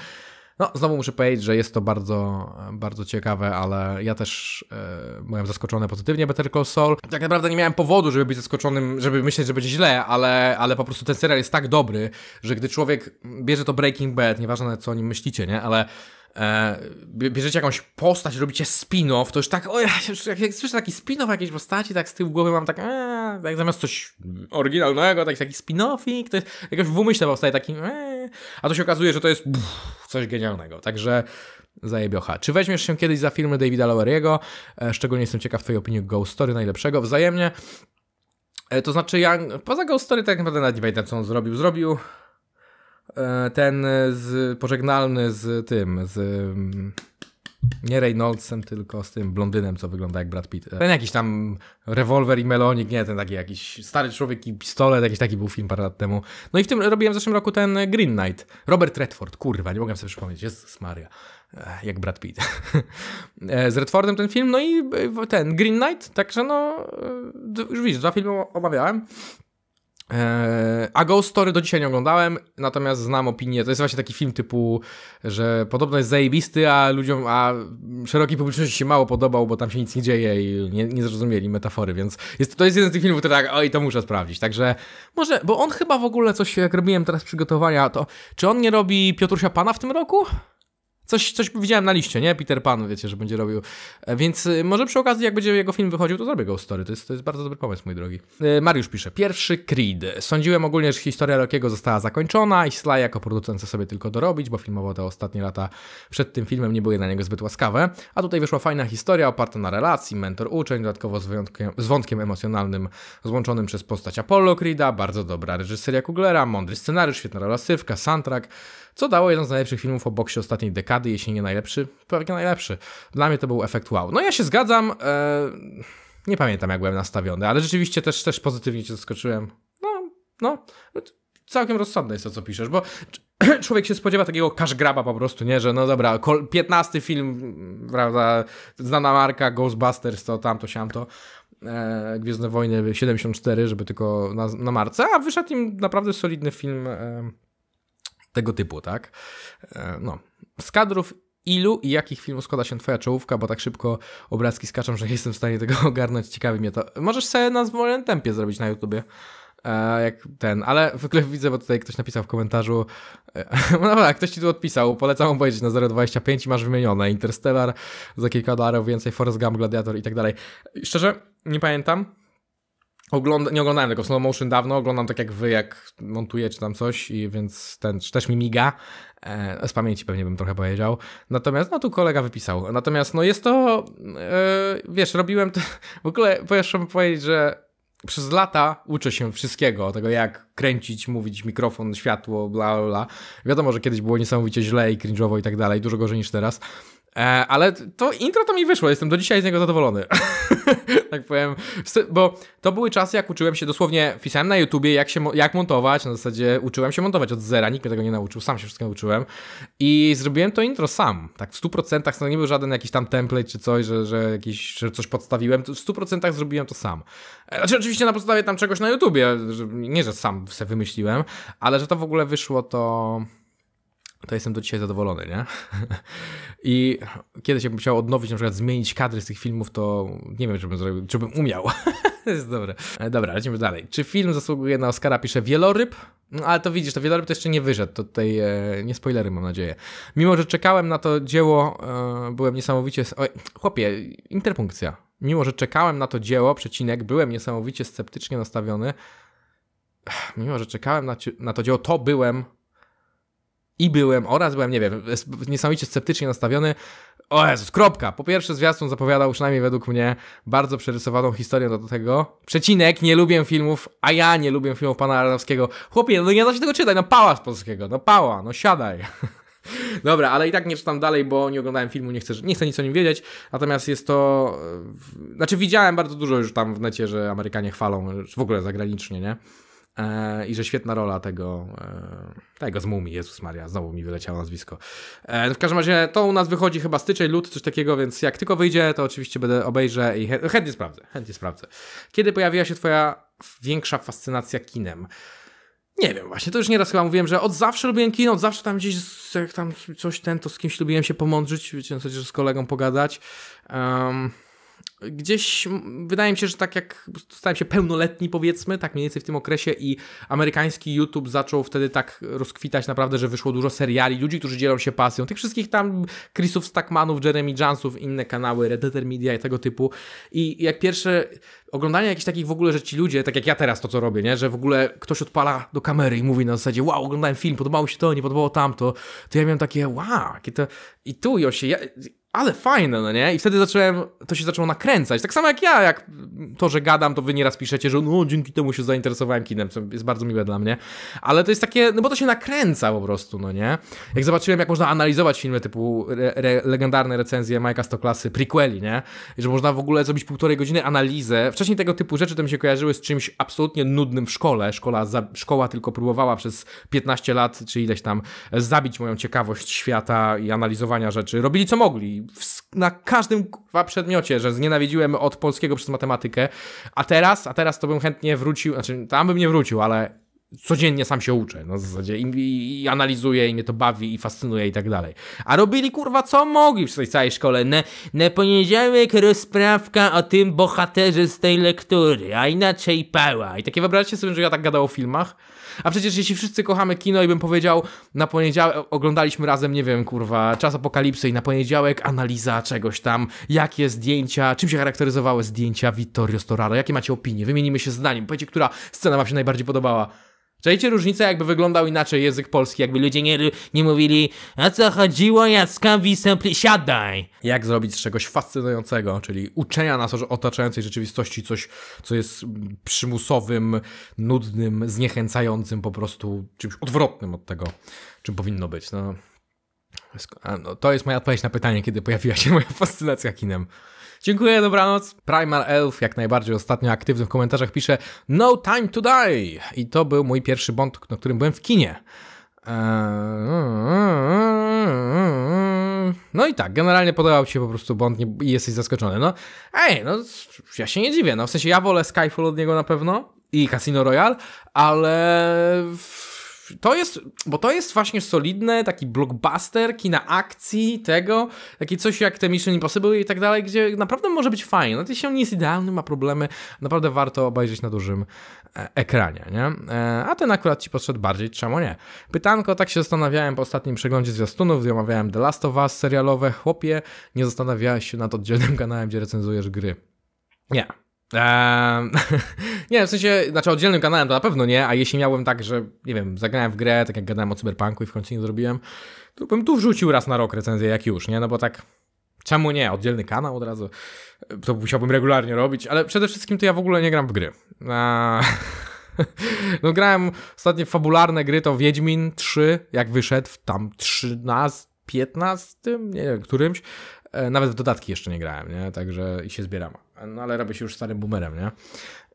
No, znowu muszę powiedzieć, że jest to bardzo, bardzo ciekawe, ale ja też e, byłem zaskoczony pozytywnie Better Call Saul. Tak naprawdę nie miałem powodu, żeby być zaskoczonym, żeby myśleć, że będzie źle, ale, ale po prostu ten serial jest tak dobry, że gdy człowiek bierze to Breaking Bad, nieważne co o nim myślicie, nie, ale e, bierzecie jakąś postać, robicie spin-off, to już tak, o ja jak, jak słyszę taki spin-off jakiejś postaci, tak z tyłu głowy mam tak, eee, tak zamiast coś oryginalnego, tak taki spin-offik, to jest, jakoś w umyśle powstaje taki, eee, a to się okazuje, że to jest pff, coś genialnego. Także zajebiocha. Czy weźmiesz się kiedyś za filmy Davida Lowery'ego? E, szczególnie jestem ciekaw twojej opinii Ghost Story najlepszego. Wzajemnie. E, to znaczy ja, poza Ghost Story tak naprawdę nawet nie pamiętam co on zrobił. Zrobił e, ten z, pożegnalny z tym, z nie Reynoldsem, tylko z tym blondynem, co wygląda jak Brad Pitt. Ten jakiś tam rewolwer i melonik, nie, ten taki jakiś stary człowiek i pistolet, jakiś taki był film parę lat temu. No i w tym robiłem w zeszłym roku ten Green Knight. Robert Redford, kurwa, nie mogłem sobie przypomnieć, jest Maria. Jak Brad Pitt. <laughs> E, z Redfordem ten film, no i e, ten Green Knight, także no, e, już widzisz, dwa filmy omawiałem. E, a Ghost Story do dzisiaj nie oglądałem, natomiast znam opinię. To jest właśnie taki film typu, że podobno jest zajebisty, a ludziom, a szerokiej publiczności się mało podobał, bo tam się nic nie dzieje i nie, nie zrozumieli metafory, więc jest, to jest jeden z tych filmów, który tak, oj, to muszę sprawdzić. Także może, bo on chyba w ogóle coś, jak robiłem teraz przygotowania, to czy on nie robi Piotrusia Pana w tym roku? Coś, coś widziałem na liście, nie? Peter Pan, wiecie, że będzie robił. E, więc y, może przy okazji, jak będzie jego film wychodził, to zrobię go story. To jest, to jest bardzo dobry pomysł, mój drogi. E, Mariusz pisze. Pierwszy Creed. Sądziłem ogólnie, że historia Rockiego została zakończona i Sly jako producent sobie tylko dorobić, bo filmował te ostatnie lata przed tym filmem nie były na niego zbyt łaskawe. A tutaj wyszła fajna historia oparta na relacji, mentor-uczeń, dodatkowo z, wyjątkiem, z wątkiem emocjonalnym złączonym przez postać Apollo Creeda, bardzo dobra reżyseria Kuglera, mądry scenariusz, świetna rola Sywka, soundtrack, co dało jeden z najlepszych filmów o boksie ostatniej dekady, jeśli nie najlepszy, pewnie najlepszy. Dla mnie to był efekt wow. No ja się zgadzam, e, nie pamiętam jak byłem nastawiony, ale rzeczywiście też, też pozytywnie cię zaskoczyłem. No, no, całkiem rozsądne jest to, co piszesz, bo <clears throat> człowiek się spodziewa takiego graba po prostu, nie, że no dobra, 15 film, prawda, znana marka Ghostbusters, to tamto, siamto, e, Gwiezdne Wojny 74, żeby tylko na, na marce, a wyszedł im naprawdę solidny film e, tego typu, tak? E, no. Z kadrów ilu i jakich filmów składa się twoja czołówka, bo tak szybko obrazki skaczą, że nie jestem w stanie tego <laughs> ogarnąć. Ciekawi mnie to. Możesz sobie na zwolnionym tempie zrobić na YouTubie. E, jak ten, ale w ogóle widzę, bo tutaj ktoś napisał w komentarzu, e, <laughs> no dobra, tak, ktoś ci tu odpisał, polecam obejrzeć na 0,25 i masz wymienione Interstellar, za kilka dolarów więcej, Forrest Gump, Gladiator i tak dalej. Szczerze, nie pamiętam, Ogląda, nie oglądałem tego slow motion dawno, oglądam tak jak wy, jak montuję czy tam coś, i więc ten też mi miga. E, z pamięci pewnie bym trochę powiedział. Natomiast, no tu kolega wypisał. Natomiast, no jest to, e, wiesz, robiłem to, <laughs> w ogóle jeszcze powiedzieć, że przez lata uczę się wszystkiego, tego jak kręcić, mówić, mikrofon, światło, bla, bla, bla. Wiadomo, że kiedyś było niesamowicie źle i cringe'owo i tak dalej, dużo gorzej niż teraz. E, ale to intro to mi wyszło, jestem do dzisiaj z niego zadowolony. <laughs> <laughs> tak powiem, bo to były czasy, jak uczyłem się dosłownie, pisałem na YouTubie, jak, się, jak montować, na zasadzie uczyłem się montować od zera, nikt mnie tego nie nauczył, sam się wszystkiego uczyłem i zrobiłem to intro sam, tak w 100%, to nie był żaden jakiś tam template czy coś, że, że, jakiś, że coś podstawiłem, w 100% zrobiłem to sam. E, znaczy oczywiście na podstawie tam czegoś na YouTubie, nie, że sam sobie wymyśliłem, ale że to w ogóle wyszło, to to jestem do dzisiaj zadowolony, nie? <laughs> I kiedyś jakbym chciał odnowić, na przykład zmienić kadry z tych filmów, to nie wiem, czy bym, zrobił, czy bym umiał. <laughs> jest dobre. E, dobra, lecimy dalej. Czy film zasługuje na Oscara? Pisze Wieloryb. No, ale to widzisz, to Wieloryb to jeszcze nie wyszedł. To tutaj e, nie spoilery, mam nadzieję. Mimo, że czekałem na to dzieło, e, byłem niesamowicie... Oj, chłopie, interpunkcja. Mimo, że czekałem na to dzieło, przecinek, byłem niesamowicie sceptycznie nastawiony. Mimo, że czekałem na, na to dzieło, to byłem i byłem oraz byłem, nie wiem, niesamowicie sceptycznie nastawiony. O Jezus, kropka. Po pierwsze zwiastun zapowiadał, przynajmniej według mnie, bardzo przerysowaną historię do tego. Przecinek, nie lubię filmów, a ja nie lubię filmów pana Aronowskiego. Chłopie, no nie da się tego czytać, no pała z polskiego, no pała, no siadaj. <laughs> Dobra, ale i tak nie czytam dalej, bo nie oglądałem filmu, nie chcę, nie chcę nic o nim wiedzieć. Natomiast jest to. E, znaczy, widziałem bardzo dużo już tam w necie, że Amerykanie chwalą, w ogóle zagranicznie, nie? E, I że świetna rola tego, e, tego z Mumii, Jezus Maria, znowu mi wyleciało nazwisko. E, no w każdym razie to u nas wychodzi chyba styczeń, lut, coś takiego, więc jak tylko wyjdzie, to oczywiście będę obejrzę i chętnie sprawdzę, chętnie sprawdzę. Kiedy pojawiła się twoja większa fascynacja kinem? Nie wiem, właśnie, to już nieraz chyba mówiłem, że od zawsze lubiłem kino, od zawsze tam gdzieś, jak tam coś ten, to z kimś lubiłem się pomądrzyć, wiecie, w sensie, z kolegą pogadać. Um, gdzieś wydaje mi się, że tak jak stałem się pełnoletni, powiedzmy, tak mniej więcej w tym okresie, i amerykański YouTube zaczął wtedy tak rozkwitać, naprawdę, że wyszło dużo seriali, ludzi, którzy dzielą się pasją, tych wszystkich tam Chrisów Stackmanów, Jeremy Jansów, inne kanały, Red Media i tego typu. I jak pierwsze oglądanie jakichś takich w ogóle, że ci ludzie, tak jak ja teraz to co robię, nie? że w ogóle ktoś odpala do kamery i mówi na zasadzie, wow, oglądałem film, podobało się to, nie podobało tamto, to ja miałem takie, wow, to. I tu, Josie, ja ale fajne, no nie? I wtedy zacząłem, to się zaczęło nakręcać. Tak samo jak ja, jak to, że gadam, to wy nieraz piszecie, że no dzięki temu się zainteresowałem kinem, co jest bardzo miłe dla mnie. Ale to jest takie, no bo to się nakręca po prostu, no nie? Jak zobaczyłem, jak można analizować filmy typu re, re, legendarne recenzje Majka Stoklasy, prequeli, nie? że można w ogóle zrobić półtorej godziny analizę. Wcześniej tego typu rzeczy to mi się kojarzyły z czymś absolutnie nudnym w szkole. Szkola, za, szkoła tylko próbowała przez 15 lat, czy ileś tam, zabić moją ciekawość świata i analizowania rzeczy. Robili co mogli w, na każdym kwa przedmiocie, że znienawidziłem od polskiego przez matematykę, a teraz, a teraz to bym chętnie wrócił, znaczy tam bym nie wrócił, ale codziennie sam się uczę, no w zasadzie i, i, i analizuję i mnie to bawi i fascynuje i tak dalej. A robili kurwa co mogli w tej całej szkole. Na, na poniedziałek rozprawka o tym bohaterze z tej lektury, a inaczej pała. I takie wyobraźcie sobie, że ja tak gadał o filmach? A przecież jeśli wszyscy kochamy kino i bym powiedział, na poniedziałek oglądaliśmy razem, nie wiem, kurwa, czas apokalipsy i na poniedziałek analiza czegoś tam, jakie zdjęcia, czym się charakteryzowały zdjęcia Vittorio Storaro, jakie macie opinie, wymienimy się zdaniem, powiedzcie, która scena wam się najbardziej podobała. Czajcie różnicę, jakby wyglądał inaczej język polski, jakby ludzie nie, nie mówili a co chodziło, jaskawi sempli, siadaj! Jak zrobić z czegoś fascynującego, czyli uczenia nas o otaczającej rzeczywistości coś, co jest przymusowym, nudnym, zniechęcającym, po prostu czymś odwrotnym od tego, czym powinno być. No, no to jest moja odpowiedź na pytanie, kiedy pojawiła się moja fascynacja kinem. Dziękuję, dobranoc. Primal Elf, jak najbardziej ostatnio aktywny w komentarzach, pisze No Time to Die! I to był mój pierwszy bond, na którym byłem w kinie. Eee, no i tak, generalnie podobał ci się po prostu Bond i jesteś zaskoczony. No, ej, no ja się nie dziwię. No w sensie ja wolę Skyfall od niego na pewno i Casino Royale, ale to jest, bo to jest właśnie solidne, taki blockbuster, kina akcji, tego, takie coś jak te Mission Impossible i tak dalej, gdzie naprawdę może być fajnie. No, jeśli on nie jest idealny, ma problemy, naprawdę warto obejrzeć na dużym e, ekranie, nie? E, a ten akurat ci podszedł bardziej, czemu nie? Pytanko, tak się zastanawiałem po ostatnim przeglądzie zwiastunów, gdzie omawiałem The Last of Us serialowe. Chłopie, nie zastanawiałeś się nad oddzielnym kanałem, gdzie recenzujesz gry. Nie, Eee, <laughs> nie, w sensie, znaczy oddzielnym kanałem to na pewno nie, a jeśli miałbym tak, że nie wiem, zagrałem w grę, tak jak gadałem o Cyberpunku i w końcu nie zrobiłem, to bym tu wrzucił raz na rok recenzję, jak już, nie? No bo tak, czemu nie? Oddzielny kanał od razu, e, to musiałbym regularnie robić, ale przede wszystkim to ja w ogóle nie gram w gry. Eee, <laughs> no grałem ostatnie fabularne gry, to Wiedźmin 3, jak wyszedł, w tam 13, 15, nie wiem, którymś, E, nawet w dodatki jeszcze nie grałem, nie? Także i się zbieram. No ale robię się już starym boomerem, nie?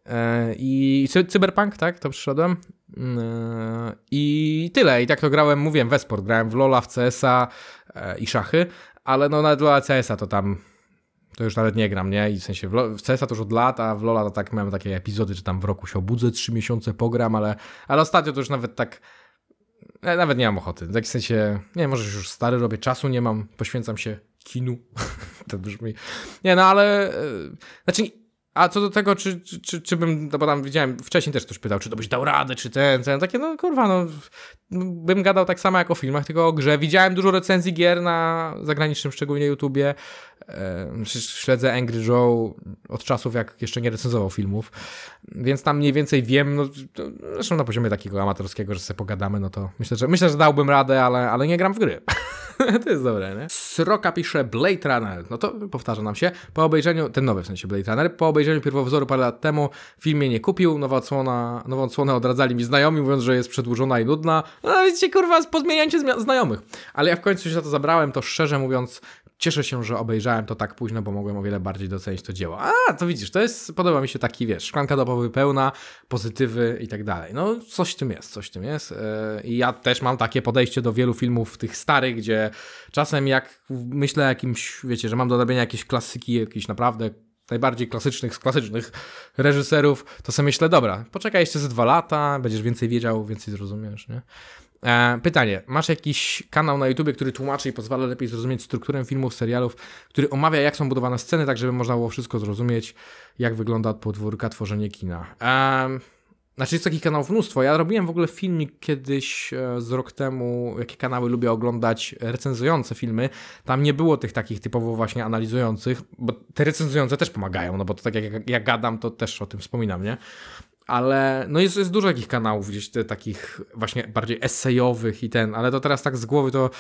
E, I Cyberpunk, tak? To przyszedłem. Mm, e, I tyle. I tak to grałem, mówiłem, w sport. Grałem w Lola, w CS-a i szachy, ale no nawet Lola CS-a to tam to już nawet nie gram, nie? I w sensie w, CSa CS-a to już od lat, a w Lola to tak miałem takie epizody, że tam w roku się obudzę, trzy miesiące pogram, ale, ale ostatnio to już nawet tak nawet nie mam ochoty. W takim sensie, nie, może już stary robię, czasu nie mam, poświęcam się kinu. <laughs> to brzmi. Nie, no ale. E, znaczy, a co do tego, czy, czy, czy, czy bym, no bo tam widziałem, wcześniej też ktoś pytał, czy to byś dał radę, czy ten, ten, takie, no kurwa, no, bym gadał tak samo jak o filmach, tylko o grze. Widziałem dużo recenzji gier na zagranicznym, szczególnie YouTubie. śledzę Angry Joe od czasów, jak jeszcze nie recenzował filmów, więc tam mniej więcej wiem, no, zresztą na poziomie takiego amatorskiego, że sobie pogadamy, no to myślę, że, myślę, że dałbym radę, ale, ale nie gram w gry. <laughs> to jest dobre, nie? Sroka pisze Blade Runner, no to powtarza nam się, po obejrzeniu, ten nowy w sensie Blade Runner, po obejrzeniu obejrzeniu pierwowzoru parę lat temu, film mnie nie kupił, nową odsłona, nową odsłonę odradzali mi znajomi, mówiąc, że jest przedłużona i nudna. No widzicie, kurwa, pozmieniajcie znajomych. Ale ja w końcu się za to zabrałem, to szczerze mówiąc, cieszę się, że obejrzałem to tak późno, bo mogłem o wiele bardziej docenić to dzieło. A, to widzisz, to jest, podoba mi się taki, wiesz, szklanka dobowy pełna, pozytywy i tak dalej. No, coś w tym jest, coś w tym jest. E, I ja też mam takie podejście do wielu filmów tych starych, gdzie czasem jak myślę o jakimś, wiecie, że mam do robienia jakieś klasyki, jakieś naprawdę najbardziej klasycznych z klasycznych reżyserów, to sobie myślę, dobra, poczekaj jeszcze ze dwa lata, będziesz więcej wiedział, więcej zrozumiesz, nie? E, pytanie, masz jakiś kanał na YouTubie, który tłumaczy i pozwala lepiej zrozumieć strukturę filmów, serialów, który omawia jak są budowane sceny, tak żeby można było wszystko zrozumieć, jak wygląda od podwórka tworzenie kina? E, znaczy jest takich kanałów mnóstwo. Ja robiłem w ogóle filmik kiedyś e, z rok temu, jakie kanały lubię oglądać recenzujące filmy. Tam nie było tych takich typowo właśnie analizujących, bo te recenzujące też pomagają, no bo to tak jak ja gadam, to też o tym wspominam, nie? Ale no jest, jest dużo takich kanałów gdzieś te, takich właśnie bardziej esejowych i ten, ale to teraz tak z głowy to,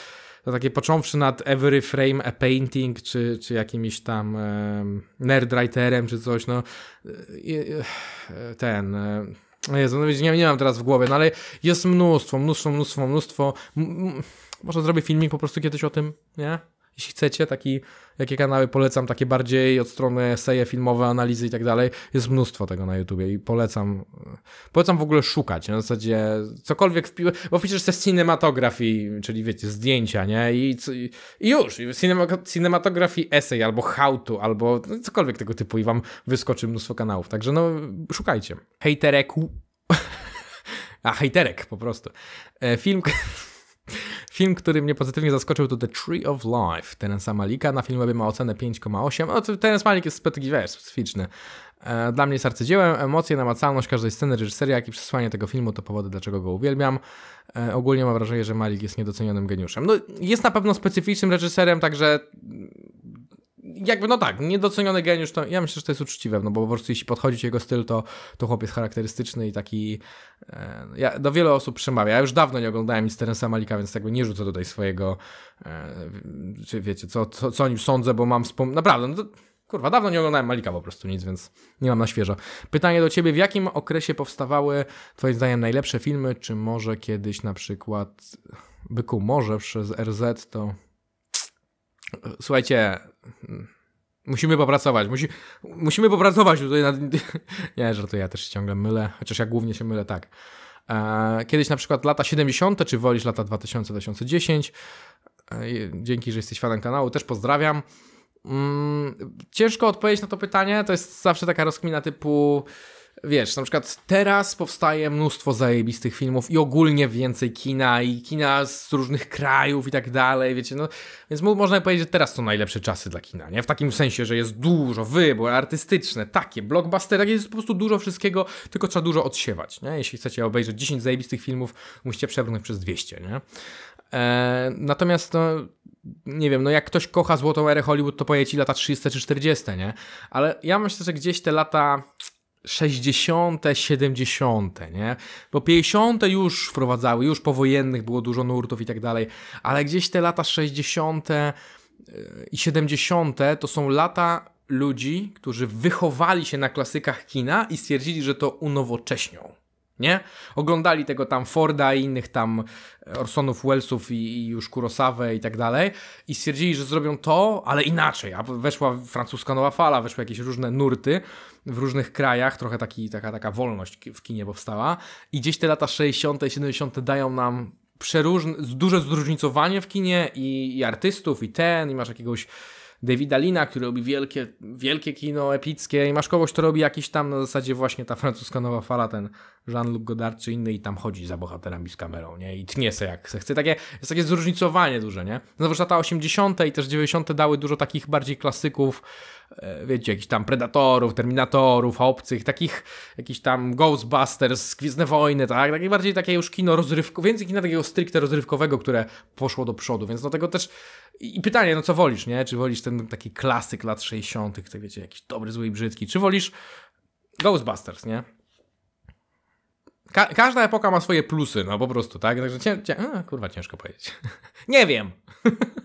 to takie począwszy nad Every Frame a Painting, czy, czy jakimś tam e, nerdwriterem, czy coś, no e, e, ten... E, Jezu, no nie, nie mam teraz w głowie, no ale jest mnóstwo, mnóstwo, mnóstwo, mnóstwo. M może zrobię filmik po prostu kiedyś o tym, nie? Jeśli chcecie, taki jakie kanały polecam, takie bardziej od strony eseje filmowe, analizy i tak dalej. Jest mnóstwo tego na YouTubie i polecam, polecam w ogóle szukać, na zasadzie cokolwiek wpił, bo przecież jest cinematografii, czyli wiecie, zdjęcia, nie? I, i, już, cinema, cinematografii esej, albo how to, albo no, cokolwiek tego typu i wam wyskoczy mnóstwo kanałów, także no szukajcie. Hejtereku. <laughs> A, hejterek po prostu. E, film... <laughs> Film, który mnie pozytywnie zaskoczył to The Tree of Life Terensa Malika. Na filmie ma ocenę 5,8. No, Terence Malik jest taki, wiesz, specyficzny. E, dla mnie jest arcydziełem. Emocje, namacalność każdej sceny, reżyseria, jak i przesłanie tego filmu to powody, dlaczego go uwielbiam. E, ogólnie mam wrażenie, że Malik jest niedocenionym geniuszem. No, jest na pewno specyficznym reżyserem, także jakby, no tak, niedoceniony geniusz, to ja myślę, że to jest uczciwe, no bo po prostu jeśli podchodzić jego styl, to, to chłopiec charakterystyczny i taki, e, ja, do wielu osób przemawia. Ja już dawno nie oglądałem nic Malika, więc jakby nie rzucę tutaj swojego, e, wiecie, co, co, co o nim sądzę, bo mam wspom... Naprawdę, no to, Kurwa, dawno nie oglądałem Malika po prostu nic, więc nie mam na świeżo. Pytanie do ciebie, w jakim okresie powstawały twoim zdaniem najlepsze filmy, czy może kiedyś na przykład Byku, może przez RZ to słuchajcie, musimy popracować, musi, musimy popracować tutaj nad... <laughs> Nie, żartuję, ja też się ciągle mylę, chociaż ja głównie się mylę, tak. E, kiedyś na przykład lata 70, czy wolisz lata 2000-2010. E, dzięki, że jesteś fanem kanału, też pozdrawiam. Mm, ciężko odpowiedzieć na to pytanie, to jest zawsze taka rozkmina typu wiesz, na przykład teraz powstaje mnóstwo zajebistych filmów i ogólnie więcej kina i kina z różnych krajów i tak dalej, wiecie, no, więc można powiedzieć, że teraz są najlepsze czasy dla kina, nie? W takim sensie, że jest dużo wybór artystyczne, takie, blockbuster, takie jest po prostu dużo wszystkiego, tylko trzeba dużo odsiewać, nie? Jeśli chcecie obejrzeć 10 zajebistych filmów, musicie przebrnąć przez 200, nie? E, natomiast, no, nie wiem, no jak ktoś kocha złotą erę Hollywood, to pojedzie ci lata 30 czy 40, nie? Ale ja myślę, że gdzieś te lata 60., 70., nie? Bo 50. już wprowadzały, już powojennych było dużo nurtów i tak dalej, ale gdzieś te lata 60. E, i 70. to są lata ludzi, którzy wychowali się na klasykach kina i stwierdzili, że to unowocześnią. Nie? Oglądali tego tam Forda i innych tam e, Orsonów, Wellsów i, i już Kurosawę i tak dalej i stwierdzili, że zrobią to, ale inaczej. A weszła francuska nowa fala, weszły jakieś różne nurty w różnych krajach, trochę taki, taka, taka wolność w kinie powstała i gdzieś te lata 60., i 70. dają nam przeróżne, duże zróżnicowanie w kinie i, i artystów, i ten, i masz jakiegoś Davida Lina, który robi wielkie, wielkie kino epickie i masz kogoś, kto robi jakiś tam na no zasadzie właśnie ta francuska nowa fala, ten Jean-Luc Godard czy inny i tam chodzi za bohaterami z kamerą, nie? I tnie se jak se chce. Takie, jest takie zróżnicowanie duże, nie? No zwłaszcza ta 80. i też 90. dały dużo takich bardziej klasyków, e, wiecie, jakichś tam Predatorów, Terminatorów, Obcych, takich, jakiś tam Ghostbusters, Gwiezdne Wojny, tak? Takie bardziej takie już kino rozrywkowe, więcej kina takiego stricte rozrywkowego, które poszło do przodu, więc dlatego też i pytanie, no co wolisz, nie? Czy wolisz ten taki klasyk lat 60., tak wiecie, jakiś dobry, zły i brzydki, czy wolisz Ghostbusters, nie? Ka każda epoka ma swoje plusy, no po prostu, tak? Także cię, cię a, kurwa, ciężko powiedzieć. <laughs> nie wiem.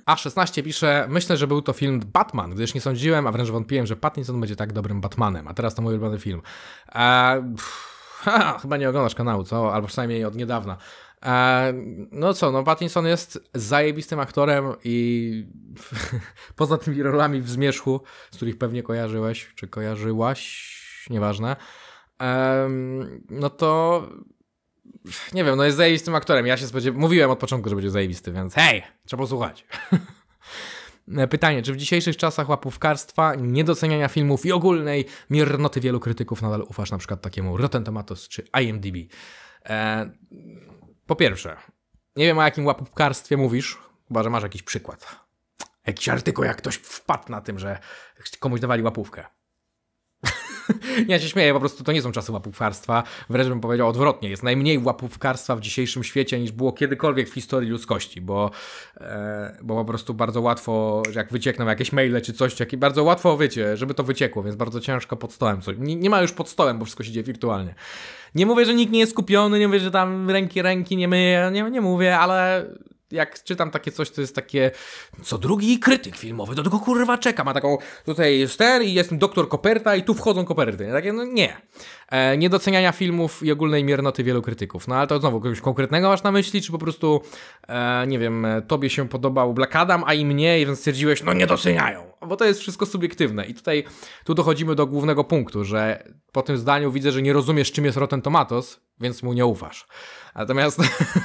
A16 <laughs> pisze, myślę, że był to film Batman, gdyż nie sądziłem, a wręcz wątpiłem, że Pattinson będzie tak dobrym Batmanem, a teraz to mój ulubiony film. Eee, pff, <laughs> ha, chyba nie oglądasz kanału, co? Albo przynajmniej od niedawna. No co, no Pattinson jest zajebistym aktorem i <laughs> poza tymi rolami w Zmierzchu, z których pewnie kojarzyłeś, czy kojarzyłaś, nieważne, no to nie wiem, no jest zajebistym aktorem. Ja się spodziewałem, mówiłem od początku, że będzie zajebisty, więc hej, trzeba posłuchać. <laughs> Pytanie, czy w dzisiejszych czasach łapówkarstwa, niedoceniania filmów i ogólnej miernoty wielu krytyków nadal ufasz na przykład takiemu Rotten Tomatoes czy IMDb? Eee, po pierwsze, nie wiem o jakim łapówkarstwie mówisz, chyba że masz jakiś przykład. Jakiś artykuł, jak ktoś wpadł na tym, że komuś dawali łapówkę ja się śmieję, po prostu to nie są czasy łapówkarstwa. Wreszcie bym powiedział odwrotnie. Jest najmniej łapówkarstwa w dzisiejszym świecie niż było kiedykolwiek w historii ludzkości, bo, e, bo po prostu bardzo łatwo, jak wyciekną jakieś maile czy coś, jak, bardzo łatwo, wiecie, żeby to wyciekło, więc bardzo ciężko pod stołem. Coś. Nie, nie ma już pod stołem, bo wszystko się dzieje wirtualnie. Nie mówię, że nikt nie jest skupiony, nie mówię, że tam ręki ręki nie myje, nie, nie mówię, ale jak czytam takie coś, to jest takie co drugi krytyk filmowy, do tego kurwa czeka, ma taką, tutaj jest ten i jestem doktor Koperta i tu wchodzą koperty. takie, no nie. E, niedoceniania filmów i ogólnej miernoty wielu krytyków. No ale to znowu, kogoś konkretnego masz na myśli, czy po prostu, e, nie wiem, tobie się podobał Black Adam, a i mnie, i więc stwierdziłeś, no nie doceniają. Bo to jest wszystko subiektywne i tutaj, tu dochodzimy do głównego punktu, że po tym zdaniu widzę, że nie rozumiesz, czym jest Rotten Tomatoes, więc mu nie ufasz. Natomiast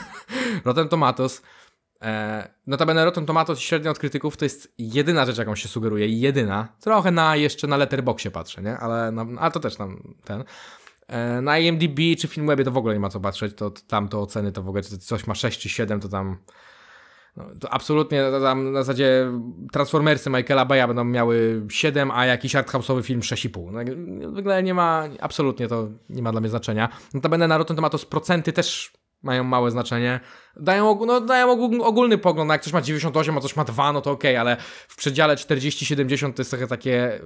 <laughs> Rotten Tomatoes E, notabene Rotten Tomatoes średnio od krytyków to jest jedyna rzecz, jaką się sugeruje, jedyna. Trochę na jeszcze na Letterboxie patrzę, nie? Ale na, to też tam ten. E, na IMDb czy Filmwebie to w ogóle nie ma co patrzeć, to, to tam to oceny to w ogóle coś ma 6 czy 7, to tam no, to absolutnie tam na zasadzie Transformersy Michaela Baya będą miały 7, a jakiś arthouse'owy film 6,5. No, w ogóle nie ma, absolutnie to nie ma dla mnie znaczenia. Notabene na Rotten Tomatoes procenty też mają małe znaczenie dają, no, dają ogólny pogląd, no, jak coś ma 98, a coś ma 2, no to okej, okay, ale w przedziale 40-70 to jest trochę takie,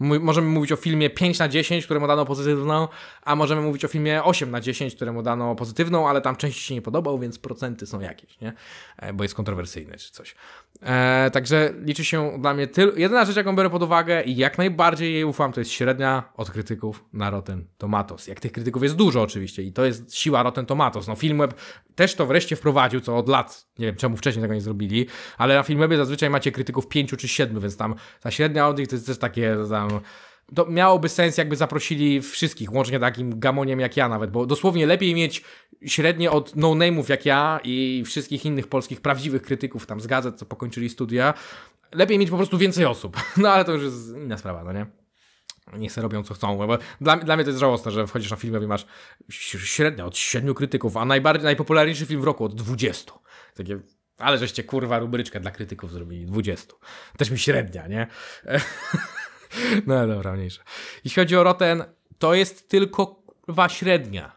możemy mówić o filmie 5 na 10, któremu dano pozytywną, a możemy mówić o filmie 8 na 10, któremu dano pozytywną, ale tam części się nie podobał, więc procenty są jakieś, nie? E, bo jest kontrowersyjne czy coś. E, także liczy się dla mnie tylko, jedyna rzecz, jaką biorę pod uwagę i jak najbardziej jej ufam, to jest średnia od krytyków na Rotten Tomatoes. Jak tych krytyków jest dużo oczywiście i to jest siła Rotten Tomatoes. No film web też to wreszcie w wprowadził, co od lat, nie wiem czemu wcześniej tego nie zrobili, ale na filmie zazwyczaj macie krytyków pięciu czy siedmiu, więc tam ta średnia audit to jest też takie tam to miałoby sens, jakby zaprosili wszystkich, łącznie takim gamoniem jak ja nawet, bo dosłownie lepiej mieć średnie od no-name'ów jak ja i wszystkich innych polskich prawdziwych krytyków tam z gazet, co pokończyli studia. Lepiej mieć po prostu więcej osób. <laughs> No ale to już jest inna sprawa, no nie? niech sobie robią co chcą. Bo dla, dla mnie to jest żałosne, że wchodzisz na film i masz średnio od siedmiu krytyków, a najbardziej, najpopularniejszy film w roku od 20, Takie, ale żeście kurwa rubryczkę dla krytyków zrobili, 20, Też mi średnia, nie? <laughs> no dobra, mniejsza. Jeśli chodzi o Roten, to jest tylko kurwa średnia.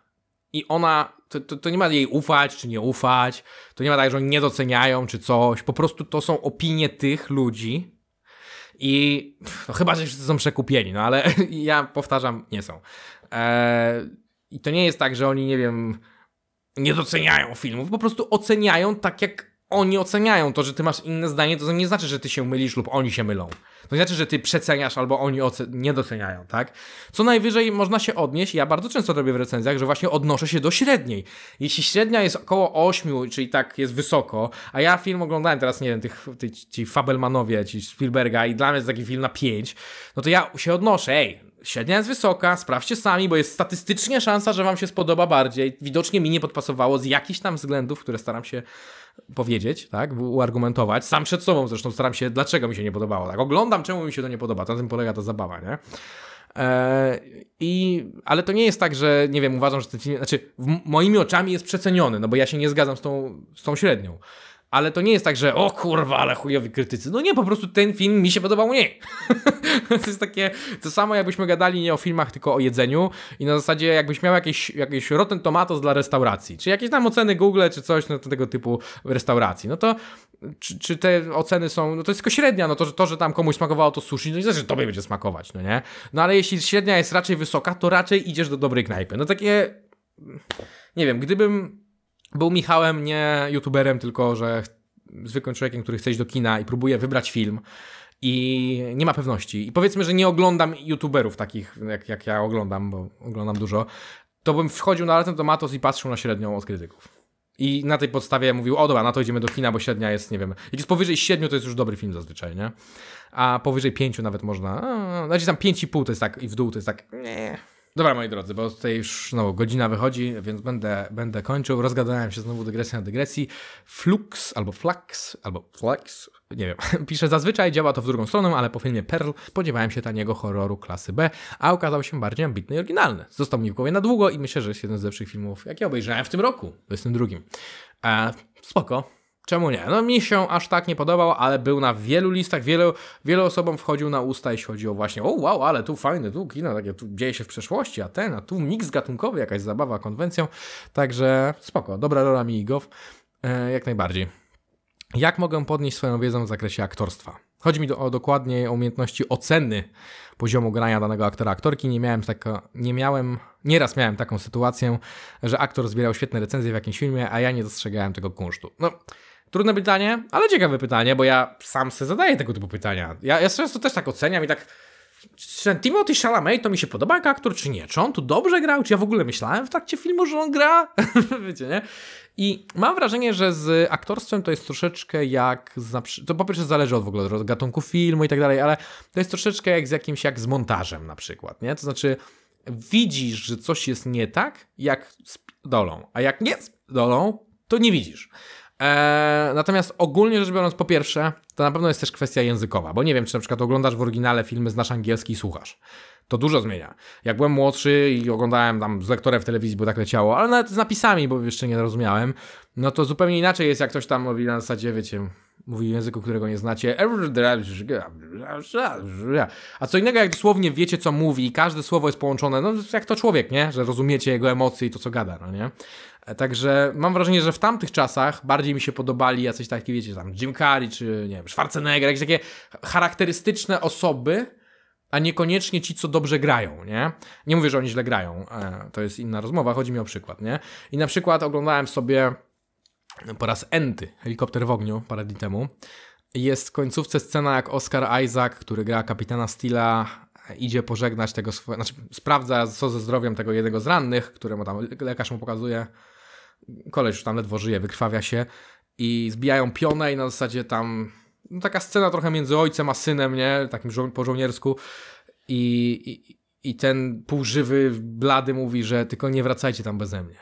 I ona, to, to, to, nie ma jej ufać czy nie ufać, to nie ma tak, że oni nie doceniają czy coś, po prostu to są opinie tych ludzi, i no, chyba, że wszyscy są przekupieni, no ale <laughs> ja powtarzam, nie są. Eee, I to nie jest tak, że oni, nie wiem, nie doceniają filmów, po prostu oceniają tak, jak oni oceniają to, że ty masz inne zdanie, to nie znaczy, że ty się mylisz lub oni się mylą. To nie znaczy, że ty przeceniasz albo oni nie doceniają, tak? Co najwyżej można się odnieść, ja bardzo często robię w recenzjach, że właśnie odnoszę się do średniej. Jeśli średnia jest około 8, czyli tak jest wysoko, a ja film oglądałem teraz, nie wiem, tych, ci, ci Fabelmanowie, ci Spielberga i dla mnie jest taki film na 5, no to ja się odnoszę, ej, Średnia jest wysoka, sprawdźcie sami, bo jest statystycznie szansa, że Wam się spodoba bardziej. Widocznie mi nie podpasowało z jakichś tam względów, które staram się powiedzieć, tak, uargumentować. Sam przed sobą zresztą staram się, dlaczego mi się nie podobało. Tak, oglądam, czemu mi się to nie podoba. Na tym polega ta zabawa, nie? E, I, ale to nie jest tak, że nie wiem, uważam, że ten film, znaczy, w moimi oczami jest przeceniony, no bo ja się nie zgadzam z tą, z tą średnią ale to nie jest tak, że o kurwa, ale chujowi krytycy. No nie, po prostu ten film mi się podobał mniej. <laughs> to jest takie, to samo jakbyśmy gadali nie o filmach, tylko o jedzeniu i na zasadzie jakbyś miał jakieś, jakieś Rotten Tomatoes dla restauracji, czy jakieś tam oceny Google, czy coś no, tego typu restauracji, no to czy, czy, te oceny są, no to jest tylko średnia, no to, że, to, że tam komuś smakowało to sushi, no nie znaczy, że tobie będzie smakować, no nie? No ale jeśli średnia jest raczej wysoka, to raczej idziesz do dobrej knajpy. No takie, nie wiem, gdybym był Michałem nie youtuberem, tylko że zwykłym człowiekiem, który chce iść do kina i próbuje wybrać film i nie ma pewności. I powiedzmy, że nie oglądam youtuberów takich, jak, jak ja oglądam, bo oglądam dużo, to bym wchodził na Rotten Tomatoes i patrzył na średnią od krytyków. I na tej podstawie mówił, o dobra, na to idziemy do kina, bo średnia jest, nie wiem, jak jest powyżej 7, to jest już dobry film zazwyczaj, nie? A powyżej 5 nawet można, a, znaczy tam 5,5 to jest tak i w dół to jest tak, nie. Dobra, moi drodzy, bo tutaj już znowu godzina wychodzi, więc będę, będę kończył. Rozgadałem się znowu dygresja na dygresji. Flux albo Flux, albo Flux, nie wiem, <laughs> pisze zazwyczaj działa to w drugą stronę, ale po filmie Pearl spodziewałem się taniego horroru klasy B, a okazał się bardziej ambitny i oryginalny. Został mi w głowie na długo i myślę, że jest jeden z lepszych filmów, jakie obejrzałem w tym roku, 22. E, spoko, Czemu nie? No mi się aż tak nie podobał, ale był na wielu listach, wielu, wielu osobom wchodził na usta, jeśli chodziło właśnie, o wow, ale tu fajny, tu kino, takie, tu dzieje się w przeszłości, a ten, a tu miks gatunkowy, jakaś zabawa konwencją, także spoko, dobra rola Migow, e, jak najbardziej. Jak mogę podnieść swoją wiedzę w zakresie aktorstwa? Chodzi mi do, o dokładniej umiejętności oceny poziomu grania danego aktora, aktorki. Nie miałem tak, nie miałem, nieraz miałem taką sytuację, że aktor zbierał świetne recenzje w jakimś filmie, a ja nie dostrzegałem tego kunsztu. No, Trudne pytanie, ale ciekawe pytanie, bo ja sam sobie zadaję tego typu pytania. Ja, ja często też tak oceniam i tak czy ten Timothy Chalamet to mi się podoba jako aktor, czy nie? Czy on tu dobrze grał? Czy ja w ogóle myślałem w trakcie filmu, że on gra? <laughs> Wiecie, nie? I mam wrażenie, że z aktorstwem to jest troszeczkę jak. Z, to po pierwsze zależy od w ogóle od gatunku filmu i tak dalej, ale to jest troszeczkę jak z jakimś jak z montażem na przykład, nie? To znaczy, widzisz, że coś jest nie tak, jak z dolą, a jak nie z dolą, to nie widzisz. Eee, natomiast ogólnie rzecz biorąc, po pierwsze, to na pewno jest też kwestia językowa, bo nie wiem, czy na przykład oglądasz w oryginale filmy, znasz angielski i słuchasz. To dużo zmienia. Jak byłem młodszy i oglądałem tam z lektorem w telewizji, bo tak leciało, ale nawet z napisami, bo jeszcze nie rozumiałem, no to zupełnie inaczej jest, jak ktoś tam mówi na zasadzie, wiecie, mówi języku, którego nie znacie. A co innego, jak dosłownie wiecie, co mówi i każde słowo jest połączone, no jak to człowiek, nie? Że rozumiecie jego emocje i to, co gada, no nie? Także mam wrażenie, że w tamtych czasach bardziej mi się podobali jacyś takie, wiecie, tam Jim Carrey czy, nie wiem, Schwarzenegger, jakieś takie charakterystyczne osoby, a niekoniecznie ci, co dobrze grają, nie? Nie mówię, że oni źle grają, e, to jest inna rozmowa, chodzi mi o przykład, nie? I na przykład oglądałem sobie po raz enty Helikopter w ogniu parę dni temu. Jest w końcówce scena, jak Oscar Isaac, który gra kapitana Steela, idzie pożegnać tego, znaczy sprawdza, co ze zdrowiem tego jednego z rannych, któremu tam lekarz mu pokazuje, koleś już tam ledwo żyje, wykrwawia się i zbijają pionę i na zasadzie tam no, taka scena trochę między ojcem a synem, nie? Takim żo po żołniersku i, i, i ten półżywy, blady mówi, że tylko nie wracajcie tam beze mnie.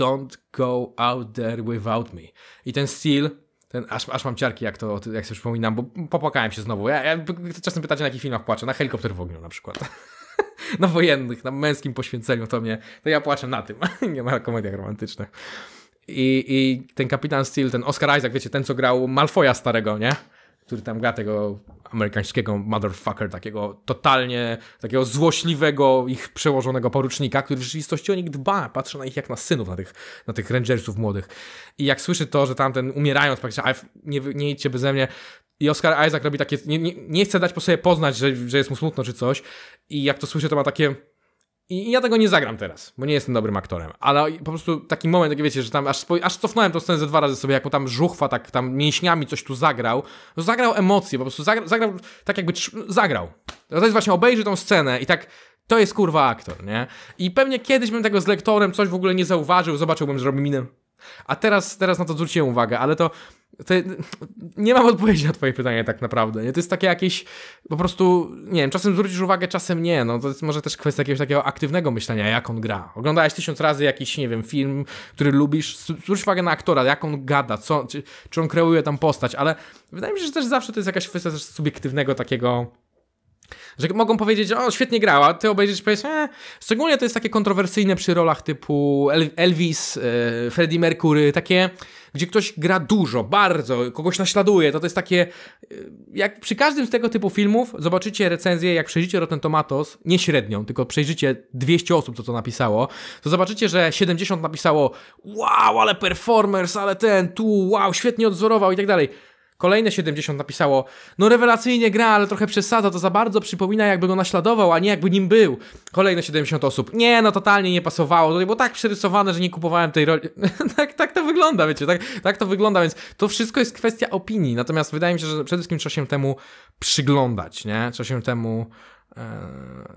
Don't go out there without me. I ten Steel, ten, aż, aż mam ciarki, jak to jak sobie przypominam, bo popłakałem się znowu. Ja, ja czasem pytacie, na jakich filmach płaczę. Na helikopter w ogniu na przykład. <laughs> <laughs> na wojennych, na męskim poświęceniu to mnie, to ja płaczę na tym, <laughs> nie na komediach romantycznych. I, I ten Kapitan Steel, ten Oscar Isaac, wiecie, ten co grał Malfoja starego, nie? Który tam gra tego amerykańskiego motherfucker, takiego totalnie, takiego złośliwego ich przełożonego porucznika, który w rzeczywistości o nich dba, patrzy na ich jak na synów, na tych, na tych rangersów młodych. I jak słyszy to, że tamten umierając, powiedział, nie, nie idźcie bez mnie, i Oscar Isaac robi takie. Nie, nie, nie chce dać po sobie poznać, że, że jest mu smutno czy coś. I jak to słyszę, to ma takie. I ja tego nie zagram teraz, bo nie jestem dobrym aktorem, ale po prostu taki moment, jak wiecie, że tam aż, aż cofnąłem tą scenę ze dwa razy sobie, jak mu tam żuchwa tak tam mięśniami coś tu zagrał, no zagrał emocje, po prostu zagrał, zagrał tak jakby, zagrał. To jest właśnie, obejrzy tą scenę i tak, to jest kurwa aktor, nie? I pewnie kiedyś bym tego z lektorem coś w ogóle nie zauważył, zobaczyłbym, że robi minę. A teraz, teraz na to zwróciłem uwagę, ale to to, <laughs> nie mam odpowiedzi na twoje pytanie tak naprawdę. Nie? To jest takie jakieś po prostu, nie wiem, czasem zwrócisz uwagę, czasem nie. No, to jest może też kwestia jakiegoś takiego aktywnego myślenia, jak on gra. Oglądałeś tysiąc razy jakiś, nie wiem, film, który lubisz. Zwróć uwagę na aktora, jak on gada, co, czy, czy on kreuje tam postać, ale wydaje mi się, że też zawsze to jest jakaś kwestia też subiektywnego takiego że mogą powiedzieć, o świetnie grała, ty obejrzysz i powiesz, e, Szczególnie to jest takie kontrowersyjne przy rolach typu Elvis, yy, Freddie Mercury, takie, gdzie ktoś gra dużo, bardzo, kogoś naśladuje, to to jest takie, e, jak przy każdym z tego typu filmów zobaczycie recenzję, jak przejrzycie Rotten Tomatoes, nie średnią, tylko przejrzycie 200 osób, co to napisało, to zobaczycie, że 70 napisało, wow, ale performers, ale ten, tu, wow, świetnie odzorował i tak dalej. Kolejne 70 napisało, no rewelacyjnie gra, ale trochę przesadza, to za bardzo przypomina jakby go naśladował, a nie jakby nim był. Kolejne 70 osób, nie no totalnie nie pasowało, to było tak przerysowane, że nie kupowałem tej roli. <laughs> tak, tak to wygląda, wiecie, tak, tak to wygląda, więc to wszystko jest kwestia opinii, natomiast wydaje mi się, że przede wszystkim trzeba się temu przyglądać, nie? Trzeba się temu... E,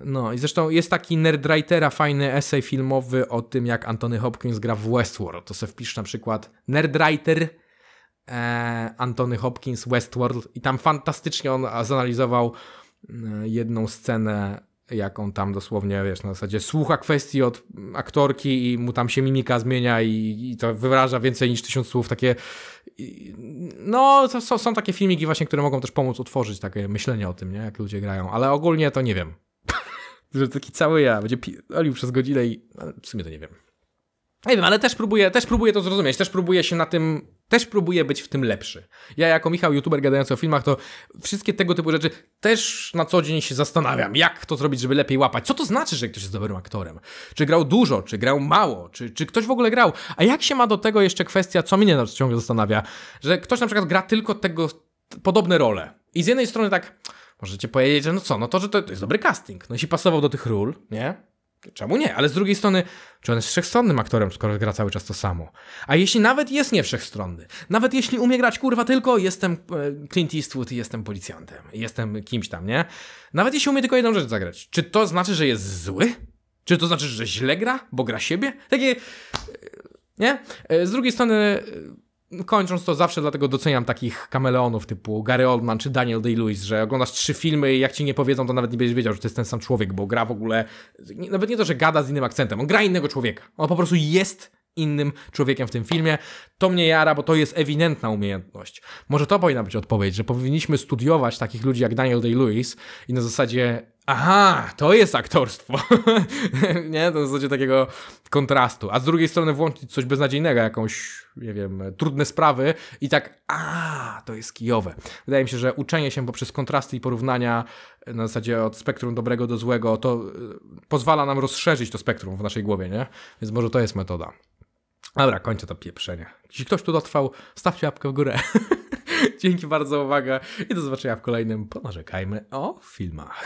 no i zresztą jest taki Nerdwritera fajny esej filmowy o tym, jak Anthony Hopkins gra w Westworld. To se wpisz na przykład Nerdwriter E, Antony Hopkins Westworld i tam fantastycznie on zanalizował e, jedną scenę, jaką tam dosłownie, wiesz, na zasadzie słucha kwestii od aktorki i mu tam się mimika zmienia i, i to wyraża więcej niż tysiąc słów, takie i, no, to są, są, takie filmiki właśnie, które mogą też pomóc utworzyć takie myślenie o tym, nie, jak ludzie grają, ale ogólnie to nie wiem. <laughs> Że taki cały ja będzie olił przez godzinę i w sumie to nie wiem. Nie wiem, ale też próbuję, też próbuję to zrozumieć, też próbuję się na tym też próbuję być w tym lepszy. Ja jako Michał, youtuber gadający o filmach, to wszystkie tego typu rzeczy też na co dzień się zastanawiam, jak to zrobić, żeby lepiej łapać. Co to znaczy, że ktoś jest dobrym aktorem? Czy grał dużo, czy grał mało, czy, czy ktoś w ogóle grał? A jak się ma do tego jeszcze kwestia, co mnie ciągle zastanawia, że ktoś na przykład gra tylko tego, podobne role. I z jednej strony tak, możecie powiedzieć, że no co, no to, że to, to jest dobry casting. No się pasował do tych ról, nie? Czemu nie? Ale z drugiej strony, czy on jest wszechstronnym aktorem, skoro gra cały czas to samo? A jeśli nawet jest nie wszechstronny, nawet jeśli umie grać kurwa tylko jestem e, Clint Eastwood i jestem policjantem, jestem kimś tam, nie? Nawet jeśli umie tylko jedną rzecz zagrać, czy to znaczy, że jest zły? Czy to znaczy, że źle gra, bo gra siebie? Takie... E, nie? E, z drugiej strony kończąc to zawsze dlatego doceniam takich kameleonów typu Gary Oldman czy Daniel Day-Lewis, że oglądasz trzy filmy i jak ci nie powiedzą, to nawet nie będziesz wiedział, że to jest ten sam człowiek, bo gra w ogóle, nawet nie to, że gada z innym akcentem, on gra innego człowieka. On po prostu jest innym człowiekiem w tym filmie. To mnie jara, bo to jest ewidentna umiejętność. Może to powinna być odpowiedź, że powinniśmy studiować takich ludzi jak Daniel Day-Lewis i na zasadzie aha, to jest aktorstwo. <laughs> nie, to w zasadzie takiego kontrastu. A z drugiej strony włączyć coś beznadziejnego, jakąś, nie wiem, trudne sprawy i tak, a, to jest kijowe. Wydaje mi się, że uczenie się poprzez kontrasty i porównania e, na zasadzie od spektrum dobrego do złego, to e, pozwala nam rozszerzyć to spektrum w naszej głowie, nie? Więc może to jest metoda. Dobra, kończę to pieprzenie. Jeśli ktoś tu dotrwał, stawcie łapkę w górę. <laughs> Dzięki bardzo za uwagę i do zobaczenia w kolejnym Ponarzekajmy o filmach.